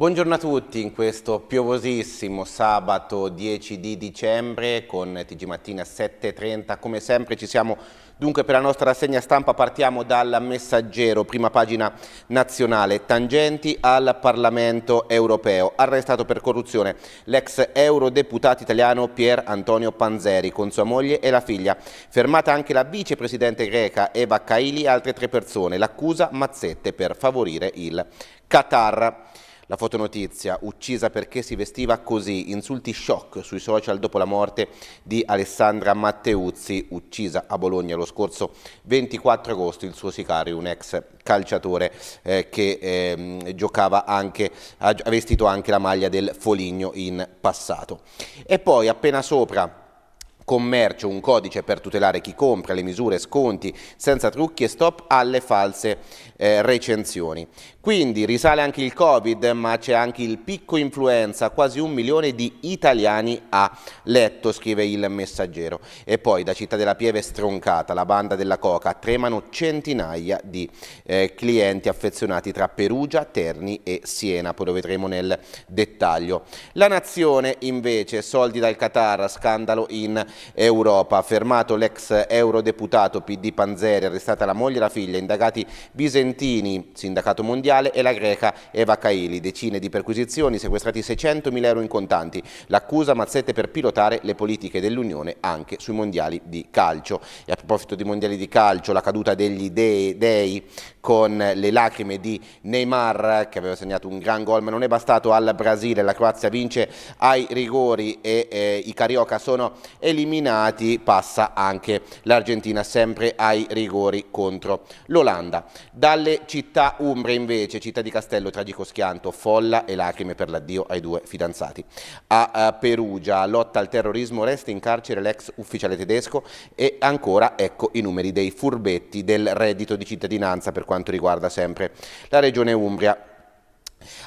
Buongiorno a tutti in questo piovosissimo sabato 10 di dicembre con TG Mattina 7.30. Come sempre ci siamo dunque per la nostra rassegna stampa. Partiamo dal messaggero, prima pagina nazionale. Tangenti al Parlamento europeo. Arrestato per corruzione l'ex eurodeputato italiano Pier Antonio Panzeri con sua moglie e la figlia. Fermata anche la vicepresidente greca Eva Kaili e altre tre persone. L'accusa mazzette per favorire il Qatar. La fotonotizia, uccisa perché si vestiva così, insulti shock sui social dopo la morte di Alessandra Matteuzzi, uccisa a Bologna lo scorso 24 agosto, il suo sicario, un ex calciatore eh, che eh, giocava anche, ha vestito anche la maglia del Foligno in passato. E poi appena sopra commercio, un codice per tutelare chi compra, le misure, sconti, senza trucchi e stop alle false eh, recensioni. Quindi risale anche il Covid, ma c'è anche il picco influenza, quasi un milione di italiani a letto, scrive il messaggero. E poi da Città della Pieve stroncata, la banda della coca, tremano centinaia di eh, clienti affezionati tra Perugia, Terni e Siena, poi lo vedremo nel dettaglio. La Nazione invece, soldi dal Qatar, scandalo in Europa, fermato l'ex eurodeputato PD Panzeri, arrestata la moglie e la figlia, indagati Visentini, sindacato mondiale, mondiale e la greca Eva Kaili. Decine di perquisizioni, sequestrati 600.000 euro in contanti. L'accusa mazzette per pilotare le politiche dell'Unione anche sui mondiali di calcio. E a proposito dei mondiali di calcio, la caduta degli dei, dei con le lacrime di Neymar che aveva segnato un gran gol ma non è bastato al Brasile, la Croazia vince ai rigori e eh, i Carioca sono eliminati, passa anche l'Argentina sempre ai rigori contro l'Olanda. Dalle città umbre invece Invece Città di Castello, tragico schianto, folla e lacrime per l'addio ai due fidanzati. A Perugia, lotta al terrorismo, resta in carcere l'ex ufficiale tedesco e ancora ecco i numeri dei furbetti del reddito di cittadinanza per quanto riguarda sempre la regione Umbria.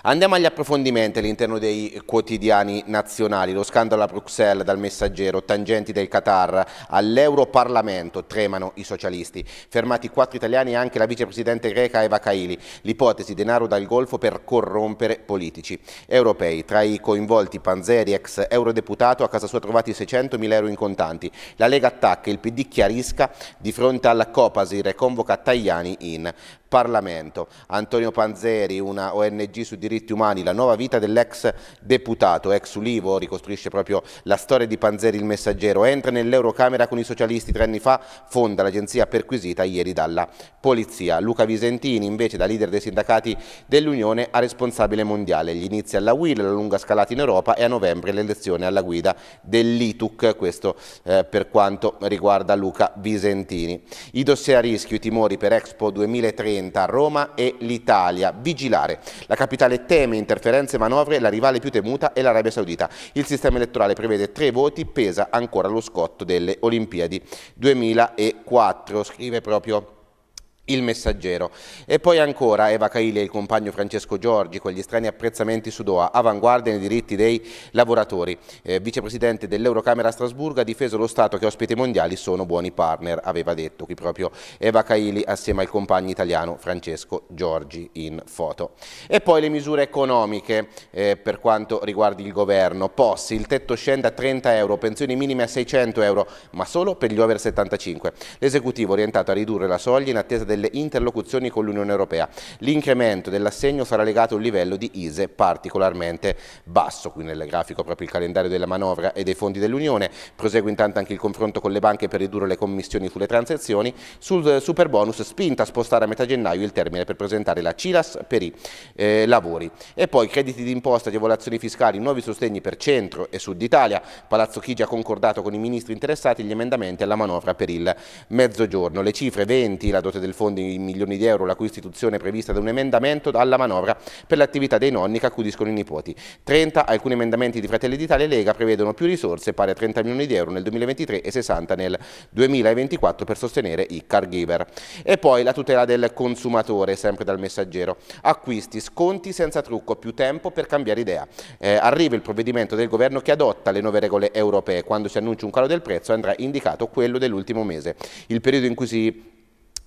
Andiamo agli approfondimenti all'interno dei quotidiani nazionali. Lo scandalo a Bruxelles dal messaggero, tangenti del Qatar all'Europarlamento, tremano i socialisti. Fermati quattro italiani e anche la vicepresidente greca Eva Kaili. L'ipotesi denaro dal Golfo per corrompere politici europei. Tra i coinvolti Panzeri, ex eurodeputato, a casa sua trovati 600.000 euro in contanti. La Lega attacca, il PD chiarisca di fronte alla Copasir e convoca Tajani in Parlamento. Antonio Panzeri, una ONG su diritti umani, la nuova vita dell'ex deputato, ex Ulivo, ricostruisce proprio la storia di Panzeri il messaggero, entra nell'Eurocamera con i socialisti tre anni fa, fonda l'agenzia perquisita ieri dalla polizia. Luca Visentini invece da leader dei sindacati dell'Unione a responsabile mondiale, gli inizia alla WIL, la lunga scalata in Europa e a novembre l'elezione alla guida dell'ITUC, questo eh, per quanto riguarda Luca Visentini. I dossier a rischio, i timori per Expo 2030 rappresenta Roma e l'Italia. Vigilare. La capitale teme interferenze e manovre, la rivale più temuta è l'Arabia Saudita. Il sistema elettorale prevede tre voti, pesa ancora lo scotto delle Olimpiadi 2004, scrive proprio il messaggero. E poi ancora Eva Caili e il compagno Francesco Giorgi con gli strani apprezzamenti su Doha, avanguardia nei diritti dei lavoratori. Eh, vicepresidente dell'Eurocamera a Strasburgo ha difeso lo Stato che ospiti mondiali sono buoni partner, aveva detto qui proprio Eva Caili assieme al compagno italiano Francesco Giorgi in foto. E poi le misure economiche eh, per quanto riguarda il governo. Possi, il tetto scende a 30 euro, pensioni minime a 600 euro, ma solo per gli over 75. L'esecutivo orientato a ridurre la soglia in attesa del delle interlocuzioni con l'Unione Europea. L'incremento dell'assegno sarà legato a un livello di ISE particolarmente basso, qui nel grafico proprio il calendario della manovra e dei fondi dell'Unione. Prosegue intanto anche il confronto con le banche per ridurre le commissioni sulle transazioni. Sul super bonus spinta a spostare a metà gennaio il termine per presentare la CILAS per i eh, lavori. E poi crediti d'imposta, agevolazioni fiscali, nuovi sostegni per centro e sud Italia. Palazzo Chigi ha concordato con i ministri interessati gli emendamenti alla manovra per il mezzogiorno. Le cifre 20, la dote del fondo fondi in milioni di euro la cui istituzione è prevista da un emendamento alla manovra per l'attività dei nonni che accudiscono i nipoti. 30 alcuni emendamenti di Fratelli d'Italia e Lega prevedono più risorse pari a 30 milioni di euro nel 2023 e 60 nel 2024 per sostenere i caregiver. E poi la tutela del consumatore, sempre dal messaggero. Acquisti, sconti senza trucco, più tempo per cambiare idea. Eh, arriva il provvedimento del governo che adotta le nuove regole europee. Quando si annuncia un calo del prezzo andrà indicato quello dell'ultimo mese. Il periodo in cui si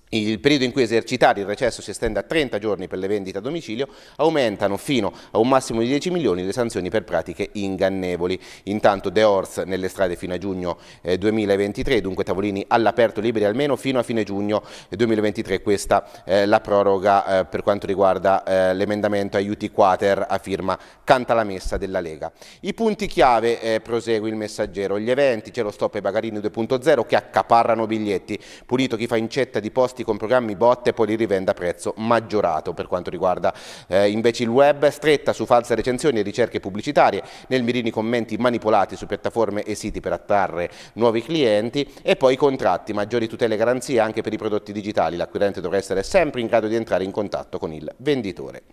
il periodo in cui esercitare il recesso si estende a 30 giorni per le vendite a domicilio, aumentano fino a un massimo di 10 milioni le sanzioni per pratiche ingannevoli. Intanto The Horse nelle strade fino a giugno 2023, eh, dunque tavolini all'aperto liberi almeno fino a fine giugno 2023, questa è eh, la proroga eh, per quanto riguarda l'emendamento aiuti quater a firma Canta la Messa della Lega. I punti chiave, prosegue il messaggero, gli eventi, c'è lo stop ai Bagarini 2.0 che accaparrano biglietti, pulito chi fa incetta di posta acquisti con programmi bot e poi li rivenda a prezzo maggiorato per quanto riguarda eh, invece il web, stretta su false recensioni e ricerche pubblicitarie, nel mirini commenti manipolati su piattaforme e siti per attrarre nuovi clienti e poi i contratti, maggiori tutele e garanzie anche per i prodotti digitali, l'acquirente dovrà essere sempre in grado di entrare in contatto con il venditore.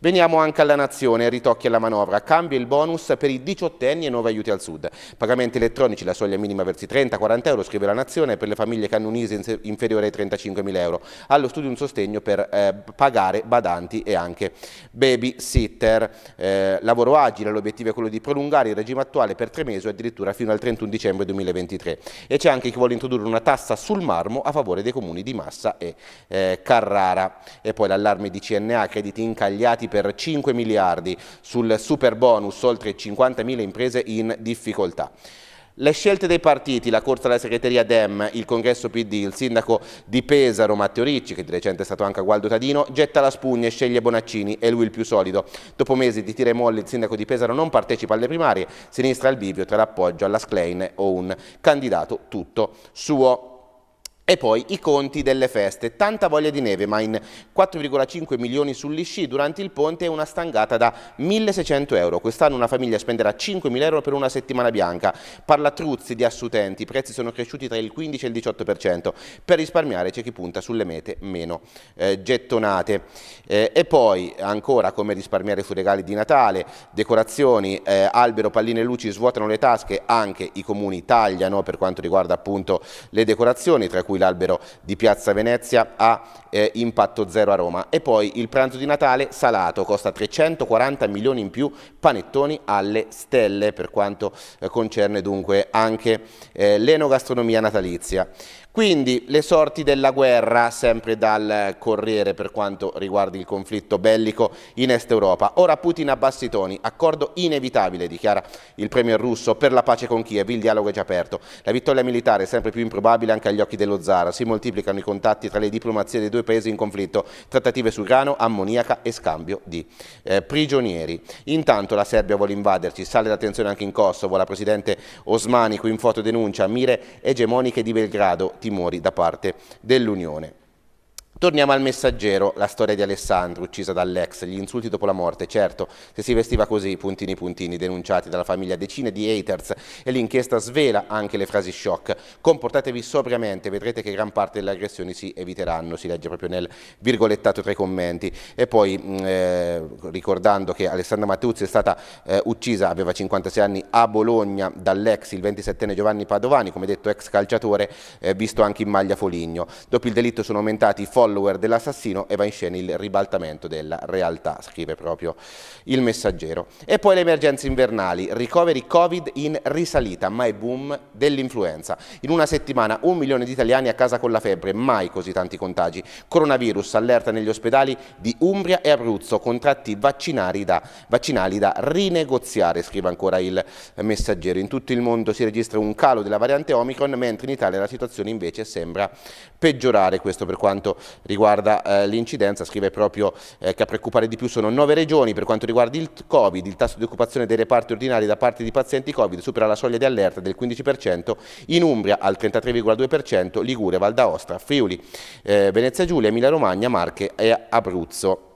Veniamo anche alla Nazione, ritocchi alla manovra, cambia il bonus per i diciottenni e nuovi aiuti al sud. Pagamenti elettronici, la soglia minima versi 30-40 euro, scrive la Nazione, per le famiglie che inferiore ai 35.000 euro. Allo studio un sostegno per eh, pagare badanti e anche babysitter. Eh, lavoro agile, l'obiettivo è quello di prolungare il regime attuale per tre mesi o addirittura fino al 31 dicembre 2023. E c'è anche chi vuole introdurre una tassa sul marmo a favore dei comuni di Massa e eh, Carrara. E poi l'allarme di CNA, crediti incagliati impiegati per 5 miliardi sul super bonus, oltre 50.000 imprese in difficoltà. Le scelte dei partiti, la corsa alla segreteria Dem, il congresso PD, il sindaco di Pesaro Matteo Ricci, che di recente è stato anche a Gualdo Tadino, getta la spugna e sceglie Bonaccini, è lui il più solido. Dopo mesi di tira e molli il sindaco di Pesaro non partecipa alle primarie, sinistra al bivio tra l'appoggio alla Sclein o un candidato tutto suo. E poi i conti delle feste, tanta voglia di neve, ma in 4,5 milioni sugli sci durante il ponte è una stangata da 1.600 euro. Quest'anno una famiglia spenderà 5.000 euro per una settimana bianca. Parla Truzzi di Assutenti, i prezzi sono cresciuti tra il 15 e il 18%. Per risparmiare c'è chi punta sulle mete meno eh, gettonate. Eh, e poi ancora come risparmiare sui regali di Natale, decorazioni, eh, albero, palline e luci svuotano le tasche, anche i comuni tagliano per quanto riguarda appunto le decorazioni, tra cui cui l'albero di Piazza Venezia ha eh, impatto zero a Roma. E poi il pranzo di Natale salato, costa 340 milioni in più, panettoni alle stelle per quanto eh, concerne dunque anche eh, l'enogastronomia natalizia. Quindi le sorti della guerra, sempre dal Corriere per quanto riguarda il conflitto bellico in Est Europa. Ora Putin abbassa i toni, accordo inevitabile, dichiara il premier russo, per la pace con Kiev, il dialogo è già aperto. La vittoria militare è sempre più improbabile anche agli occhi dello Zara, si moltiplicano i contatti tra le diplomazie dei due due paesi in conflitto, trattative su grano, ammoniaca e scambio di eh, prigionieri. Intanto la Serbia vuole invaderci, sale l'attenzione anche in Kosovo, la Presidente Osmani qui in foto denuncia mire egemoniche di Belgrado, timori da parte dell'Unione. Torniamo al messaggero, la storia di Alessandro, uccisa dall'ex, gli insulti dopo la morte, certo, se si vestiva così, puntini puntini, denunciati dalla famiglia decine di haters e l'inchiesta svela anche le frasi shock. Comportatevi sobriamente, vedrete che gran parte delle aggressioni si eviteranno, si legge proprio nel virgolettato tra i commenti. E poi mm, eh, ricordando che Alessandra Mattuzzi è stata eh, uccisa, aveva 56 anni, a Bologna dall'ex, il 27enne Giovanni Padovani, come detto ex calciatore, eh, visto anche in maglia Foligno. Dopo il delitto sono aumentati forti follower dell'assassino e va in scena il ribaltamento della realtà, scrive proprio il messaggero. E poi le emergenze invernali, ricoveri Covid in risalita, mai boom dell'influenza. In una settimana un milione di italiani a casa con la febbre, mai così tanti contagi. Coronavirus, allerta negli ospedali di Umbria e Abruzzo, contratti vaccinali da, vaccinali da rinegoziare, scrive ancora il messaggero. In tutto il mondo si registra un calo della variante Omicron, mentre in Italia la situazione invece sembra peggiorare, questo per quanto riguarda eh, l'incidenza, scrive proprio eh, che a preoccupare di più sono nove regioni per quanto riguarda il Covid, il tasso di occupazione dei reparti ordinari da parte di pazienti Covid supera la soglia di allerta del 15%, in Umbria al 33,2%, Ligure, Val d'Aosta, Friuli, eh, Venezia Giulia, Emilia Romagna, Marche e Abruzzo.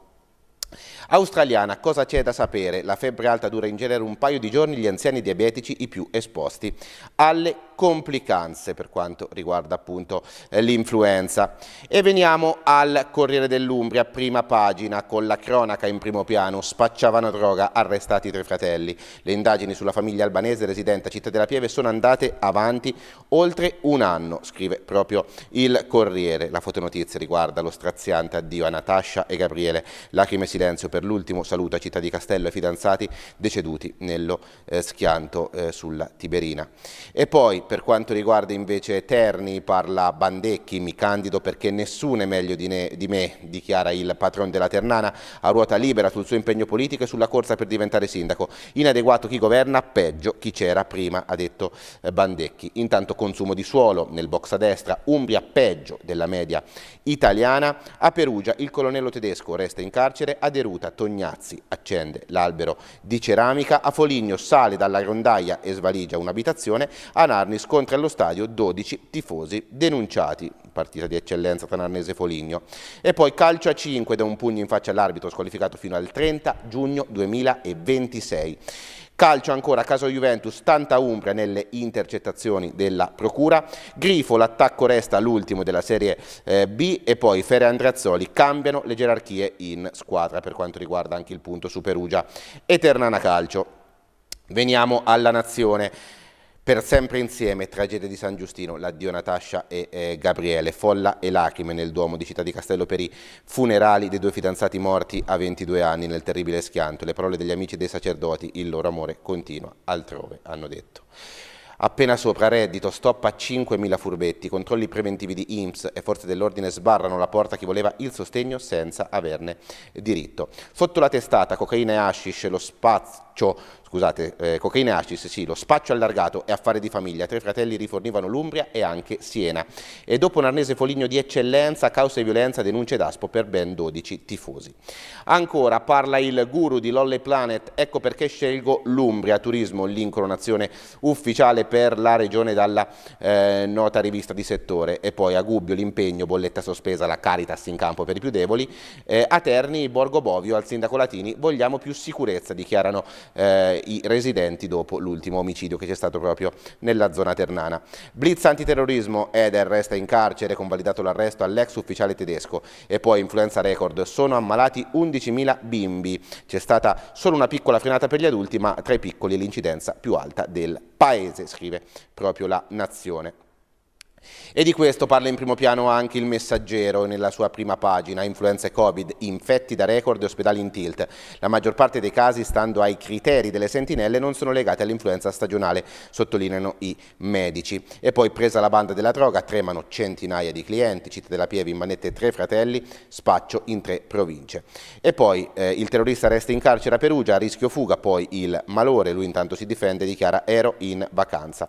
Australiana, cosa c'è da sapere? La febbre alta dura in genere un paio di giorni gli anziani diabetici i più esposti alle complicanze per quanto riguarda appunto eh, l'influenza. E veniamo al Corriere dell'Umbria, prima pagina, con la cronaca in primo piano, spacciavano droga, arrestati i tre fratelli. Le indagini sulla famiglia albanese residente a Città della Pieve sono andate avanti oltre un anno, scrive proprio il Corriere. La fotonotizia riguarda lo straziante addio a Natascia e Gabriele, lacrime e silenzio per l'ultimo saluto a Città di Castello e fidanzati deceduti nello eh, schianto eh, sulla Tiberina. E poi per quanto riguarda invece Terni parla Bandecchi, mi candido perché nessuno è meglio di, ne, di me, dichiara il patron della Ternana, a ruota libera sul suo impegno politico e sulla corsa per diventare sindaco. Inadeguato chi governa, peggio chi c'era prima, ha detto eh, Bandecchi. Intanto consumo di suolo nel box a destra, Umbria peggio della media italiana. A Perugia il colonnello tedesco resta in carcere, a Deruta Tognazzi accende l'albero di ceramica, a Foligno sale dalla grondaia e svaligia un'abitazione, a Narni scontri allo stadio 12 tifosi denunciati, partita di eccellenza tra Narnese e Foligno. E poi calcio a 5 da un pugno in faccia all'arbitro squalificato fino al 30 giugno 2026. Calcio ancora, a caso Juventus, tanta umbra nelle intercettazioni della Procura. Grifo, l'attacco resta l'ultimo della Serie eh, B e poi Fere Andrazzoli cambiano le gerarchie in squadra per quanto riguarda anche il punto su Perugia e Ternana Calcio. Veniamo alla Nazione. Per sempre insieme, tragedia di San Giustino, l'addio Natascia e eh, Gabriele, folla e lacrime nel Duomo di Città di Castello per i funerali dei due fidanzati morti a 22 anni nel terribile schianto. Le parole degli amici e dei sacerdoti, il loro amore continua altrove, hanno detto. Appena sopra reddito, stop a 5.000 furbetti, controlli preventivi di IMSS e forze dell'ordine sbarrano la porta a chi voleva il sostegno senza averne diritto. Sotto la testata, cocaina e hashish, lo spazio spaccio, scusate, eh, cocaina e acis, sì, lo spaccio allargato e affare di famiglia. Tre fratelli rifornivano l'Umbria e anche Siena. E dopo un arnese foligno di eccellenza, causa e violenza, denunce d'aspo per ben 12 tifosi. Ancora parla il guru di Lolle Planet, ecco perché scelgo l'Umbria, turismo, l'incoronazione ufficiale per la regione dalla eh, nota rivista di settore. E poi a Gubbio l'impegno, bolletta sospesa, la Caritas in campo per i più deboli. Eh, a Terni, Borgo Bovio, al sindaco Latini, vogliamo più sicurezza, dichiarano eh, i residenti dopo l'ultimo omicidio che c'è stato proprio nella zona ternana. Blitz antiterrorismo, Eder resta in carcere, convalidato l'arresto all'ex ufficiale tedesco e poi influenza record, sono ammalati 11.000 bimbi, c'è stata solo una piccola frenata per gli adulti ma tra i piccoli l'incidenza più alta del paese, scrive proprio la Nazione. E di questo parla in primo piano anche il messaggero nella sua prima pagina, influenze Covid, infetti da record e ospedali in tilt. La maggior parte dei casi, stando ai criteri delle sentinelle, non sono legati all'influenza stagionale, sottolineano i medici. E poi presa la banda della droga, tremano centinaia di clienti, Città della Pieve, Immanette e Tre Fratelli, spaccio in tre province. E poi eh, il terrorista resta in carcere a Perugia, a rischio fuga, poi il malore, lui intanto si difende, e dichiara ero in vacanza.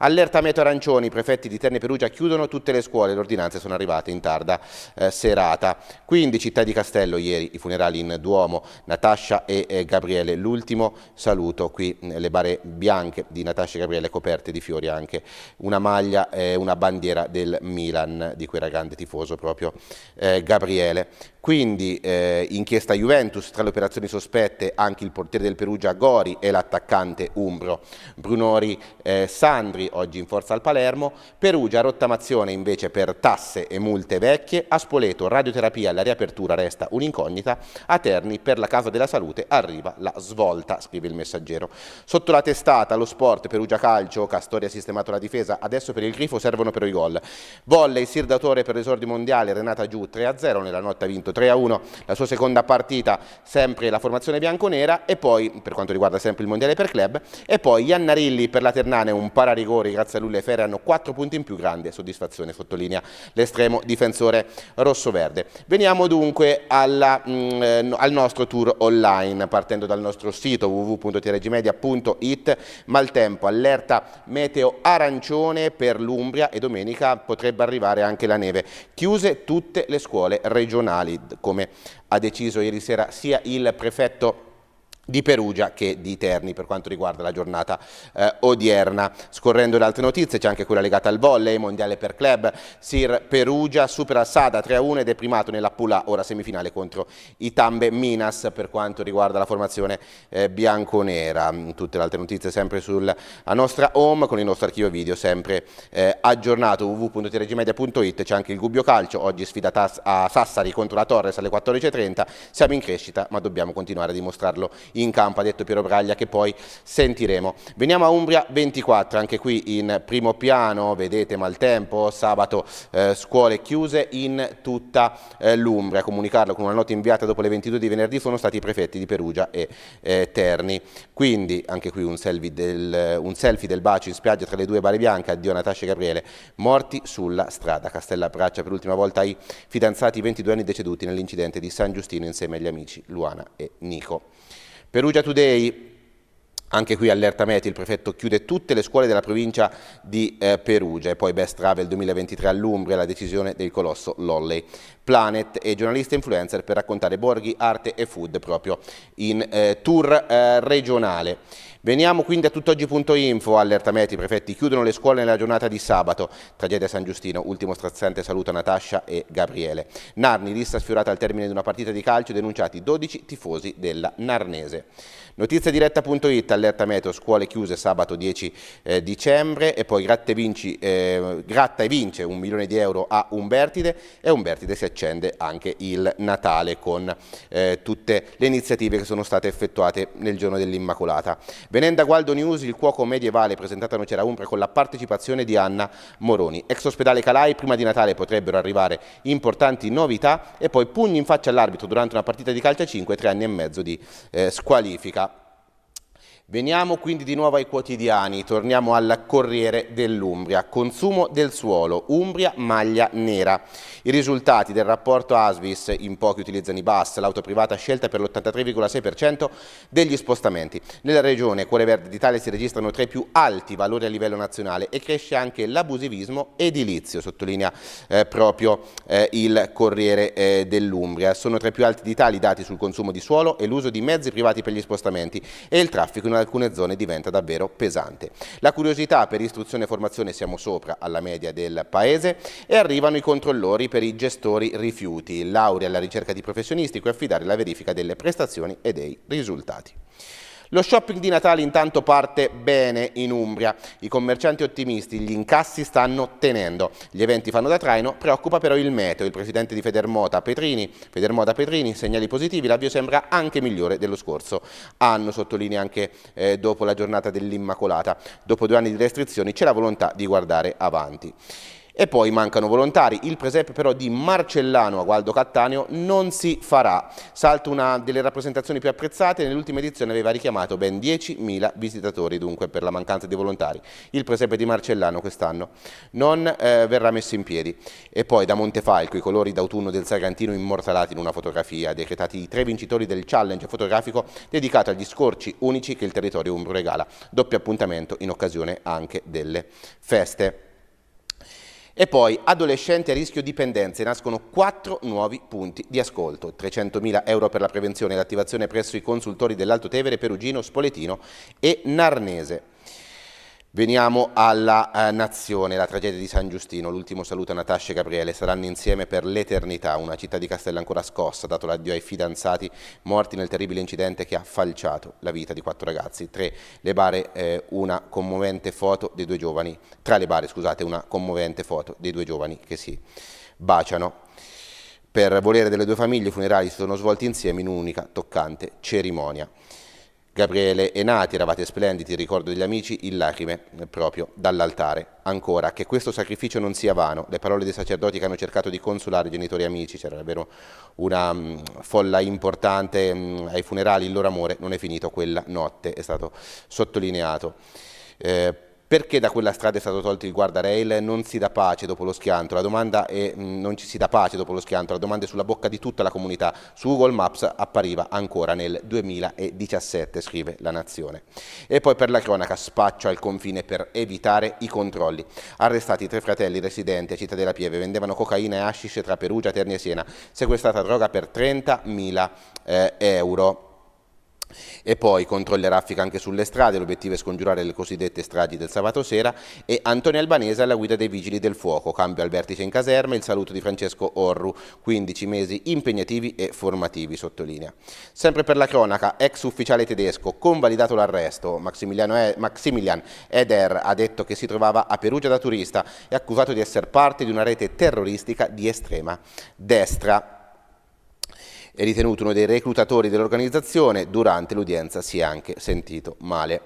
Allerta meteo arancioni, i prefetti di Terni e Perugia chiudono tutte le scuole, le ordinanze sono arrivate in tarda eh, serata. Quindi città di Castello, ieri i funerali in Duomo, Natascia e eh, Gabriele, l'ultimo saluto qui, mm, le bare bianche di Natascia e Gabriele coperte di fiori anche, una maglia e eh, una bandiera del Milan, di cui era grande tifoso proprio eh, Gabriele. Quindi eh, inchiesta Juventus, tra le operazioni sospette anche il portiere del Perugia Gori e l'attaccante Umbro. Brunori eh, Sandri oggi in forza al Palermo, Perugia rottamazione invece per tasse e multe vecchie, a Spoleto radioterapia la riapertura resta un'incognita, a Terni per la Casa della Salute arriva la svolta, scrive il messaggero. Sotto la testata lo sport Perugia Calcio, Castoria ha sistemato la difesa, adesso per il grifo servono però i gol. Volle il Sirdatore per l'esordio mondiale, Renata Giù 3-0, nella notte ha vinto 3-1, la sua seconda partita sempre la formazione bianconera e poi per quanto riguarda sempre il mondiale per club e poi Iannarilli per la Ternane un pararigore lavori, grazie a lui le Ferre hanno 4 punti in più, grande soddisfazione, sottolinea l'estremo difensore rosso-verde. Veniamo dunque alla, mh, mm, eh, al nostro tour online, partendo dal nostro sito www.trgmedia.it, maltempo, allerta meteo arancione per l'Umbria e domenica potrebbe arrivare anche la neve. Chiuse tutte le scuole regionali, come ha deciso ieri sera sia il prefetto di Perugia che di Terni per quanto riguarda la giornata eh, odierna. Scorrendo le altre notizie c'è anche quella legata al volley, mondiale per club, Sir Perugia supera Sada 3-1 ed è primato nella Pula, ora semifinale contro Itambe Minas per quanto riguarda la formazione eh, bianconera. Tutte le altre notizie sempre sulla nostra home con il nostro archivio video sempre eh, aggiornato www.tregimedia.it c'è anche il Gubbio Calcio, oggi sfida a Sassari contro la Torres alle 14.30, siamo in crescita ma dobbiamo continuare a dimostrarlo in campo, ha detto Piero Braglia che poi sentiremo. Veniamo a Umbria 24, anche qui in primo piano, vedete maltempo, sabato eh, scuole chiuse in tutta eh, l'Umbria. A comunicarlo con una nota inviata dopo le 22 di venerdì sono stati i prefetti di Perugia e eh, Terni. Quindi anche qui un selfie, del, un selfie, del, bacio in spiaggia tra le due bare bianche, addio Natascia e Gabriele, morti sulla strada. Castella abbraccia per l'ultima volta i fidanzati 22 anni deceduti nell'incidente di San Giustino insieme agli amici Luana e Nico. Perugia Today anche qui allerta Meti, il prefetto chiude tutte le scuole della provincia di eh, Perugia e poi Best Travel 2023 all'Umbria, la decisione del colosso Lolley. Planet e giornalista influencer per raccontare borghi, arte e food proprio in eh, tour eh, regionale. Veniamo quindi a tutt'oggi.info, allerta Meti, i prefetti chiudono le scuole nella giornata di sabato, tragedia San Giustino, ultimo straziante saluto a Natascia e Gabriele. Narni, lista sfiorata al termine di una partita di calcio, denunciati 12 tifosi della Narnese. Notiziadiretta.it, allerta meteo, scuole chiuse sabato 10 eh, dicembre e poi gratta e, vinci, eh, gratta e vince un milione di euro a Umbertide e Umbertide si accende anche il Natale con eh, tutte le iniziative che sono state effettuate nel giorno dell'Immacolata. Venendo a Gualdo News, il cuoco medievale presentato a Nocera Umbra con la partecipazione di Anna Moroni. Ex ospedale Calai, prima di Natale potrebbero arrivare importanti novità e poi pugni in faccia all'arbitro durante una partita di calcio a 5 tre anni e mezzo di eh, squalifica. Veniamo quindi di nuovo ai quotidiani, torniamo al Corriere dell'Umbria. Consumo del suolo, Umbria maglia nera. I risultati del rapporto ASVIS, in pochi utilizzano i bus, l'auto privata scelta per l'83,6% degli spostamenti. Nella regione Cuore Verde d'Italia si registrano tra i più alti valori a livello nazionale e cresce anche l'abusivismo edilizio, sottolinea eh, proprio eh, il Corriere eh, dell'Umbria. Sono tra i più alti d'Italia i dati sul consumo di suolo e l'uso di mezzi privati per gli spostamenti e il traffico in una alcune zone diventa davvero pesante. La curiosità per istruzione e formazione siamo sopra alla media del paese e arrivano i controllori per i gestori rifiuti, laurea alla ricerca di professionisti cui affidare la verifica delle prestazioni e dei risultati. Lo shopping di Natale intanto parte bene in Umbria. I commercianti ottimisti, gli incassi stanno tenendo. Gli eventi fanno da traino, preoccupa però il meteo. Il presidente di Federmota Petrini, Federmota Petrini segnali positivi, l'avvio sembra anche migliore dello scorso anno, sottolinea anche eh, dopo la giornata dell'Immacolata. Dopo due anni di restrizioni c'è la volontà di guardare avanti. E poi mancano volontari. Il presepe però di Marcellano a Gualdo Cattaneo non si farà. Salto una delle rappresentazioni più apprezzate, nell'ultima edizione aveva richiamato ben 10.000 visitatori dunque per la mancanza di volontari. Il presepe di Marcellano quest'anno non eh, verrà messo in piedi. E poi da Montefalco i colori d'autunno del Sargantino immortalati in una fotografia, decretati i tre vincitori del challenge fotografico dedicato agli scorci unici che il territorio umbro regala. Doppio appuntamento in occasione anche delle feste. E poi adolescenti a rischio dipendenze, nascono quattro nuovi punti di ascolto, 300.000 euro per la prevenzione e l'attivazione presso i consultori dell'Alto Tevere, Perugino, Spoletino e Narnese. Veniamo alla eh, nazione, la tragedia di San Giustino, l'ultimo saluto a Natascia e Gabriele, saranno insieme per l'eternità, una città di Castello ancora scossa, dato l'addio ai fidanzati morti nel terribile incidente che ha falciato la vita di quattro ragazzi. Tre, le bare, eh, una commovente foto dei due giovani, tra le bare scusate, una commovente foto dei due giovani che si baciano. Per volere delle due famiglie i funerali si sono svolti insieme in un'unica toccante cerimonia. Gabriele e Nati, eravate splendidi, ricordo degli amici, in lacrime proprio dall'altare. Ancora, che questo sacrificio non sia vano, le parole dei sacerdoti che hanno cercato di consolare i genitori e amici, c'era davvero una mh, mm, folla importante mh, mm, ai funerali, il loro amore non è finito quella notte, è stato sottolineato. Eh, perché da quella strada è stato tolto il guardrail? Non si dà pace dopo lo schianto. La domanda è mm, non ci si dà pace dopo lo schianto, la domanda è sulla bocca di tutta la comunità. Su Google Maps appariva ancora nel 2017, scrive la Nazione. E poi per la cronaca spaccio al confine per evitare i controlli. Arrestati tre fratelli residenti a Città della Pieve, vendevano cocaina e hashish tra Perugia, Terni e Siena. Sequestrata droga per 30.000 eh, euro. E poi controllerà Raffica anche sulle strade, l'obiettivo è scongiurare le cosiddette stragi del sabato sera e Antonio Albanese alla guida dei Vigili del Fuoco, cambio al vertice in caserma, il saluto di Francesco Orru, 15 mesi impegnativi e formativi, sottolinea. Sempre per la cronaca, ex ufficiale tedesco, convalidato l'arresto, Maximilian Eder ha detto che si trovava a Perugia da turista e accusato di essere parte di una rete terroristica di estrema destra. È ritenuto uno dei reclutatori dell'organizzazione, durante l'udienza si è anche sentito male.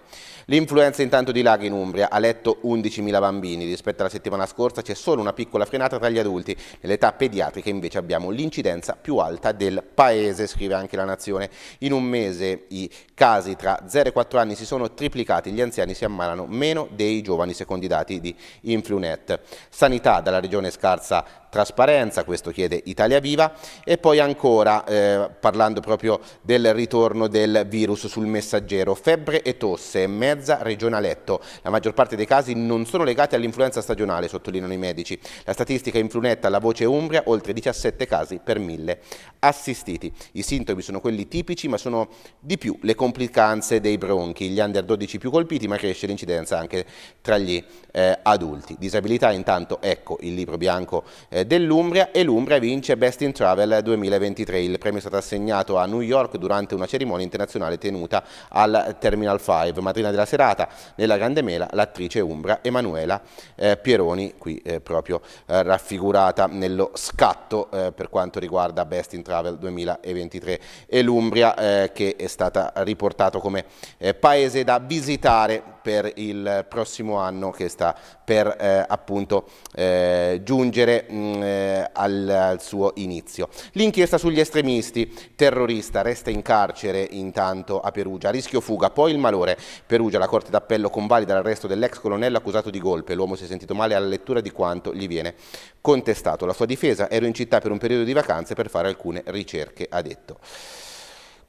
L'influenza intanto dilaga in Umbria, ha letto 11.000 bambini, rispetto alla settimana scorsa c'è solo una piccola frenata tra gli adulti, nell'età pediatrica invece abbiamo l'incidenza più alta del paese, scrive anche la Nazione. In un mese i casi tra 0 e 4 anni si sono triplicati, gli anziani si ammalano meno dei giovani secondo i dati di Influnet. Sanità dalla regione scarsa trasparenza, questo chiede Italia Viva e poi ancora eh, parlando proprio del ritorno del virus sul messaggero, febbre e tosse, mezza regione a letto, la maggior parte dei casi non sono legati all'influenza stagionale, sottolineano i medici, la statistica influenza la voce Umbria, oltre 17 casi per mille assistiti, i sintomi sono quelli tipici ma sono di più le complicanze dei bronchi, gli under 12 più colpiti ma cresce l'incidenza anche tra gli eh, adulti, disabilità intanto ecco il libro bianco eh, dell'Umbria e l'Umbria vince Best in Travel 2023. Il premio è stato assegnato a New York durante una cerimonia internazionale tenuta al Terminal 5. Madrina della serata nella Grande Mela l'attrice umbra Emanuela eh, Pieroni, qui eh, proprio eh, raffigurata nello scatto eh, per quanto riguarda Best in Travel 2023 e l'Umbria eh, che è stata riportata come eh, paese da visitare per il prossimo anno che sta per eh, appunto eh, giungere mh, mm, eh, al, al, suo inizio. L'inchiesta sugli estremisti, terrorista, resta in carcere intanto a Perugia, rischio fuga, poi il malore. Perugia, la Corte d'Appello convalida l'arresto dell'ex colonnello accusato di golpe, l'uomo si è sentito male alla lettura di quanto gli viene contestato. La sua difesa, ero in città per un periodo di vacanze per fare alcune ricerche, ha detto.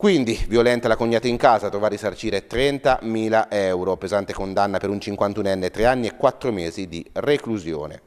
Quindi, violenta la cognata in casa, dovrà risarcire 30.000 euro, pesante condanna per un 51enne, tre anni e quattro mesi di reclusione.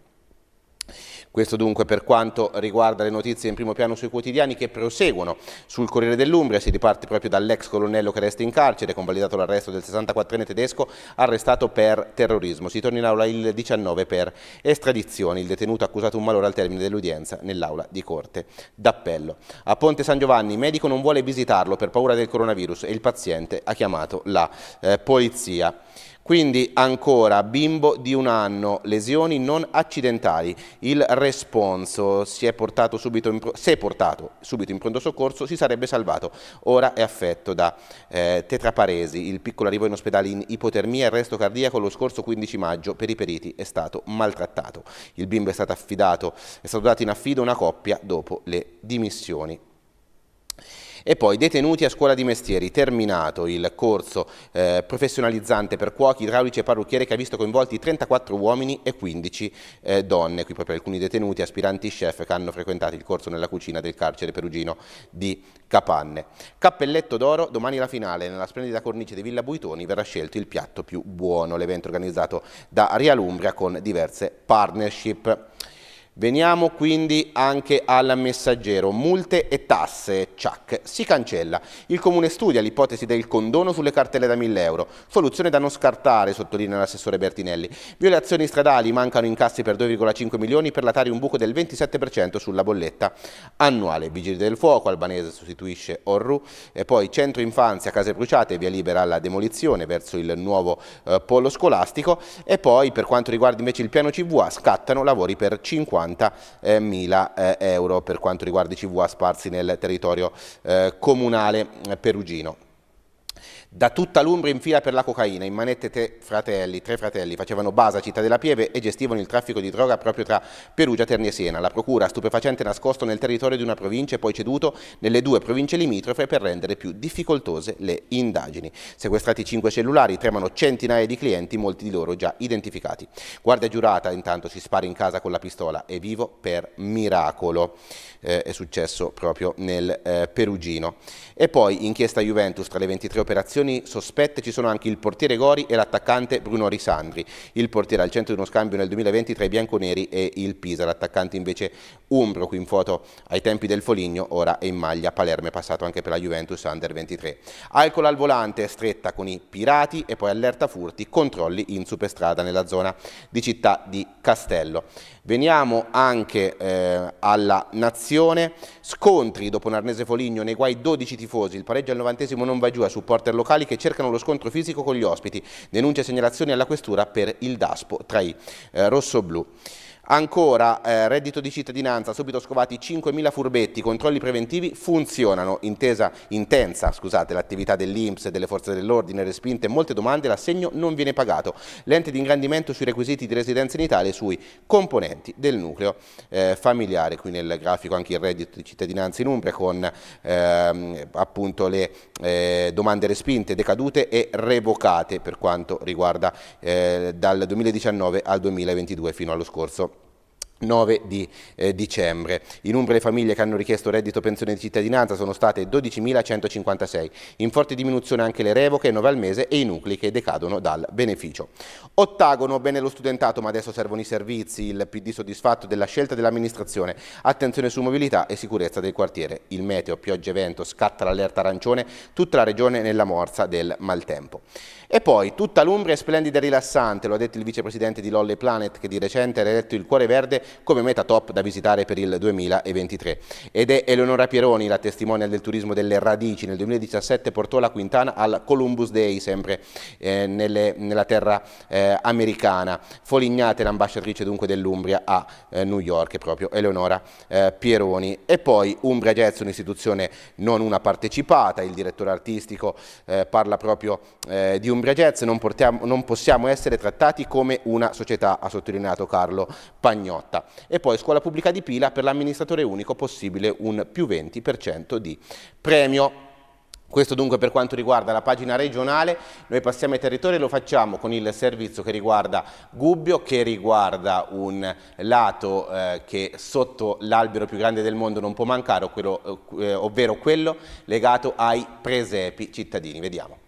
Questo dunque per quanto riguarda le notizie in primo piano sui quotidiani che proseguono. Sul Corriere dell'Umbria si riparte proprio dall'ex colonnello che resta in carcere, convalidato l'arresto del 64enne tedesco arrestato per terrorismo. Si torna in aula il 19 per estradizione. Il detenuto ha accusato un malore al termine dell'udienza nell'aula di corte d'appello. A Ponte San Giovanni il medico non vuole visitarlo per paura del coronavirus e il paziente ha chiamato la eh, polizia. Quindi ancora, bimbo di un anno, lesioni non accidentali. Il responso si è portato subito in, si è portato subito in pronto soccorso, si sarebbe salvato. Ora è affetto da eh, tetraparesi. Il piccolo arrivo in ospedale in ipotermia e arresto cardiaco lo scorso 15 maggio. Per i periti è stato maltrattato. Il bimbo è stato affidato, è stato dato in affido una coppia dopo le dimissioni e poi detenuti a scuola di mestieri, terminato il corso eh, professionalizzante per cuochi, idraulici e parrucchiere che ha visto coinvolti 34 uomini e 15 eh, donne, qui proprio alcuni detenuti, aspiranti chef che hanno frequentato il corso nella cucina del carcere perugino di Capanne. Cappelletto d'oro, domani la finale, nella splendida cornice di Villa Buitoni verrà scelto il piatto più buono, l'evento organizzato da Rialumbria con diverse partnership. Veniamo quindi anche al messaggero. Multe e tasse, ciac, si cancella. Il Comune studia l'ipotesi del condono sulle cartelle da 1000 euro. Soluzione da non scartare, sottolinea l'assessore Bertinelli. Violazioni stradali, mancano incassi per 2,5 milioni per latare un buco del 27% sulla bolletta annuale. Vigili del fuoco, albanese sostituisce Orru. E poi centro infanzia, case bruciate, via libera alla demolizione verso il nuovo eh, polo scolastico. E poi per quanto riguarda invece il piano CVA, scattano lavori per 50 50.000 eh, eh, euro per quanto riguarda i CVA sparsi nel territorio eh, comunale perugino. Da tutta l'Umbria in fila per la cocaina, in manette tre fratelli, tre fratelli facevano base a Città della Pieve e gestivano il traffico di droga proprio tra Perugia, Terni e Siena. La procura, stupefacente nascosto nel territorio di una provincia e poi ceduto nelle due province limitrofe per rendere più difficoltose le indagini. Sequestrati cinque cellulari, tremano centinaia di clienti, molti di loro già identificati. Guardia giurata intanto si spara in casa con la pistola, è vivo per miracolo. Eh, è successo proprio nel eh, Perugino. E poi inchiesta Juventus tra le 23 operazioni azioni sospette ci sono anche il portiere Gori e l'attaccante Bruno Risandri. Il portiere al centro di uno scambio nel 2020 tra i bianconeri e il Pisa, l'attaccante invece Umbro, qui in foto ai tempi del Foligno, ora è in maglia Palermo, è passato anche per la Juventus Under 23. Alcol al volante, stretta con i pirati e poi allerta furti, controlli in superstrada nella zona di città di Castello. Veniamo anche eh, alla Nazione, scontri dopo Narnese Foligno, nei guai 12 tifosi, il pareggio al novantesimo non va giù a supporter locali che cercano lo scontro fisico con gli ospiti, denuncia e segnalazioni alla questura per il Daspo tra i eh, rosso-blu. Ancora, eh, reddito di cittadinanza, subito scovati 5.000 furbetti, controlli preventivi funzionano, intesa, intensa l'attività dell'Inps, delle forze dell'ordine, respinte molte domande, l'assegno non viene pagato, l'ente di ingrandimento sui requisiti di residenza in Italia e sui componenti del nucleo eh, familiare, qui nel grafico anche il reddito di cittadinanza in Umbria con ehm, appunto le eh, domande respinte, decadute e revocate per quanto riguarda eh, dal 2019 al 2022 fino allo scorso 9 di eh, dicembre. In Umbria le famiglie che hanno richiesto reddito pensione di cittadinanza sono state 12.156, in forte diminuzione anche le revoche, 9 al mese e i nuclei che decadono dal beneficio. Ottagono, bene lo studentato ma adesso servono i servizi, il PD soddisfatto della scelta dell'amministrazione, attenzione su mobilità e sicurezza del quartiere, il meteo, pioggia e vento, scatta l'allerta arancione, tutta la regione nella morsa del maltempo. E poi tutta l'Umbria è splendida e rilassante, lo ha detto il vicepresidente di Lolle Planet che di recente ha eletto il cuore verde come meta top da visitare per il 2023. Ed è Eleonora Pieroni, la testimonial del turismo delle radici, nel 2017 portò la Quintana al Columbus Day, sempre eh, nelle, nella terra eh, americana. Folignate l'ambasciatrice dunque dell'Umbria a eh, New York, proprio Eleonora eh, Pieroni. E poi Umbria Jazz, un'istituzione non una partecipata, il direttore artistico eh, parla proprio eh, di un Umbria Jazz non, portiamo, non possiamo essere trattati come una società, ha sottolineato Carlo Pagnotta. E poi scuola pubblica di Pila per l'amministratore unico possibile un più 20% di premio. Questo dunque per quanto riguarda la pagina regionale, noi passiamo ai territori e lo facciamo con il servizio che riguarda Gubbio, che riguarda un lato eh, che sotto l'albero più grande del mondo non può mancare, quello, eh, ovvero quello legato ai presepi cittadini. Vediamo.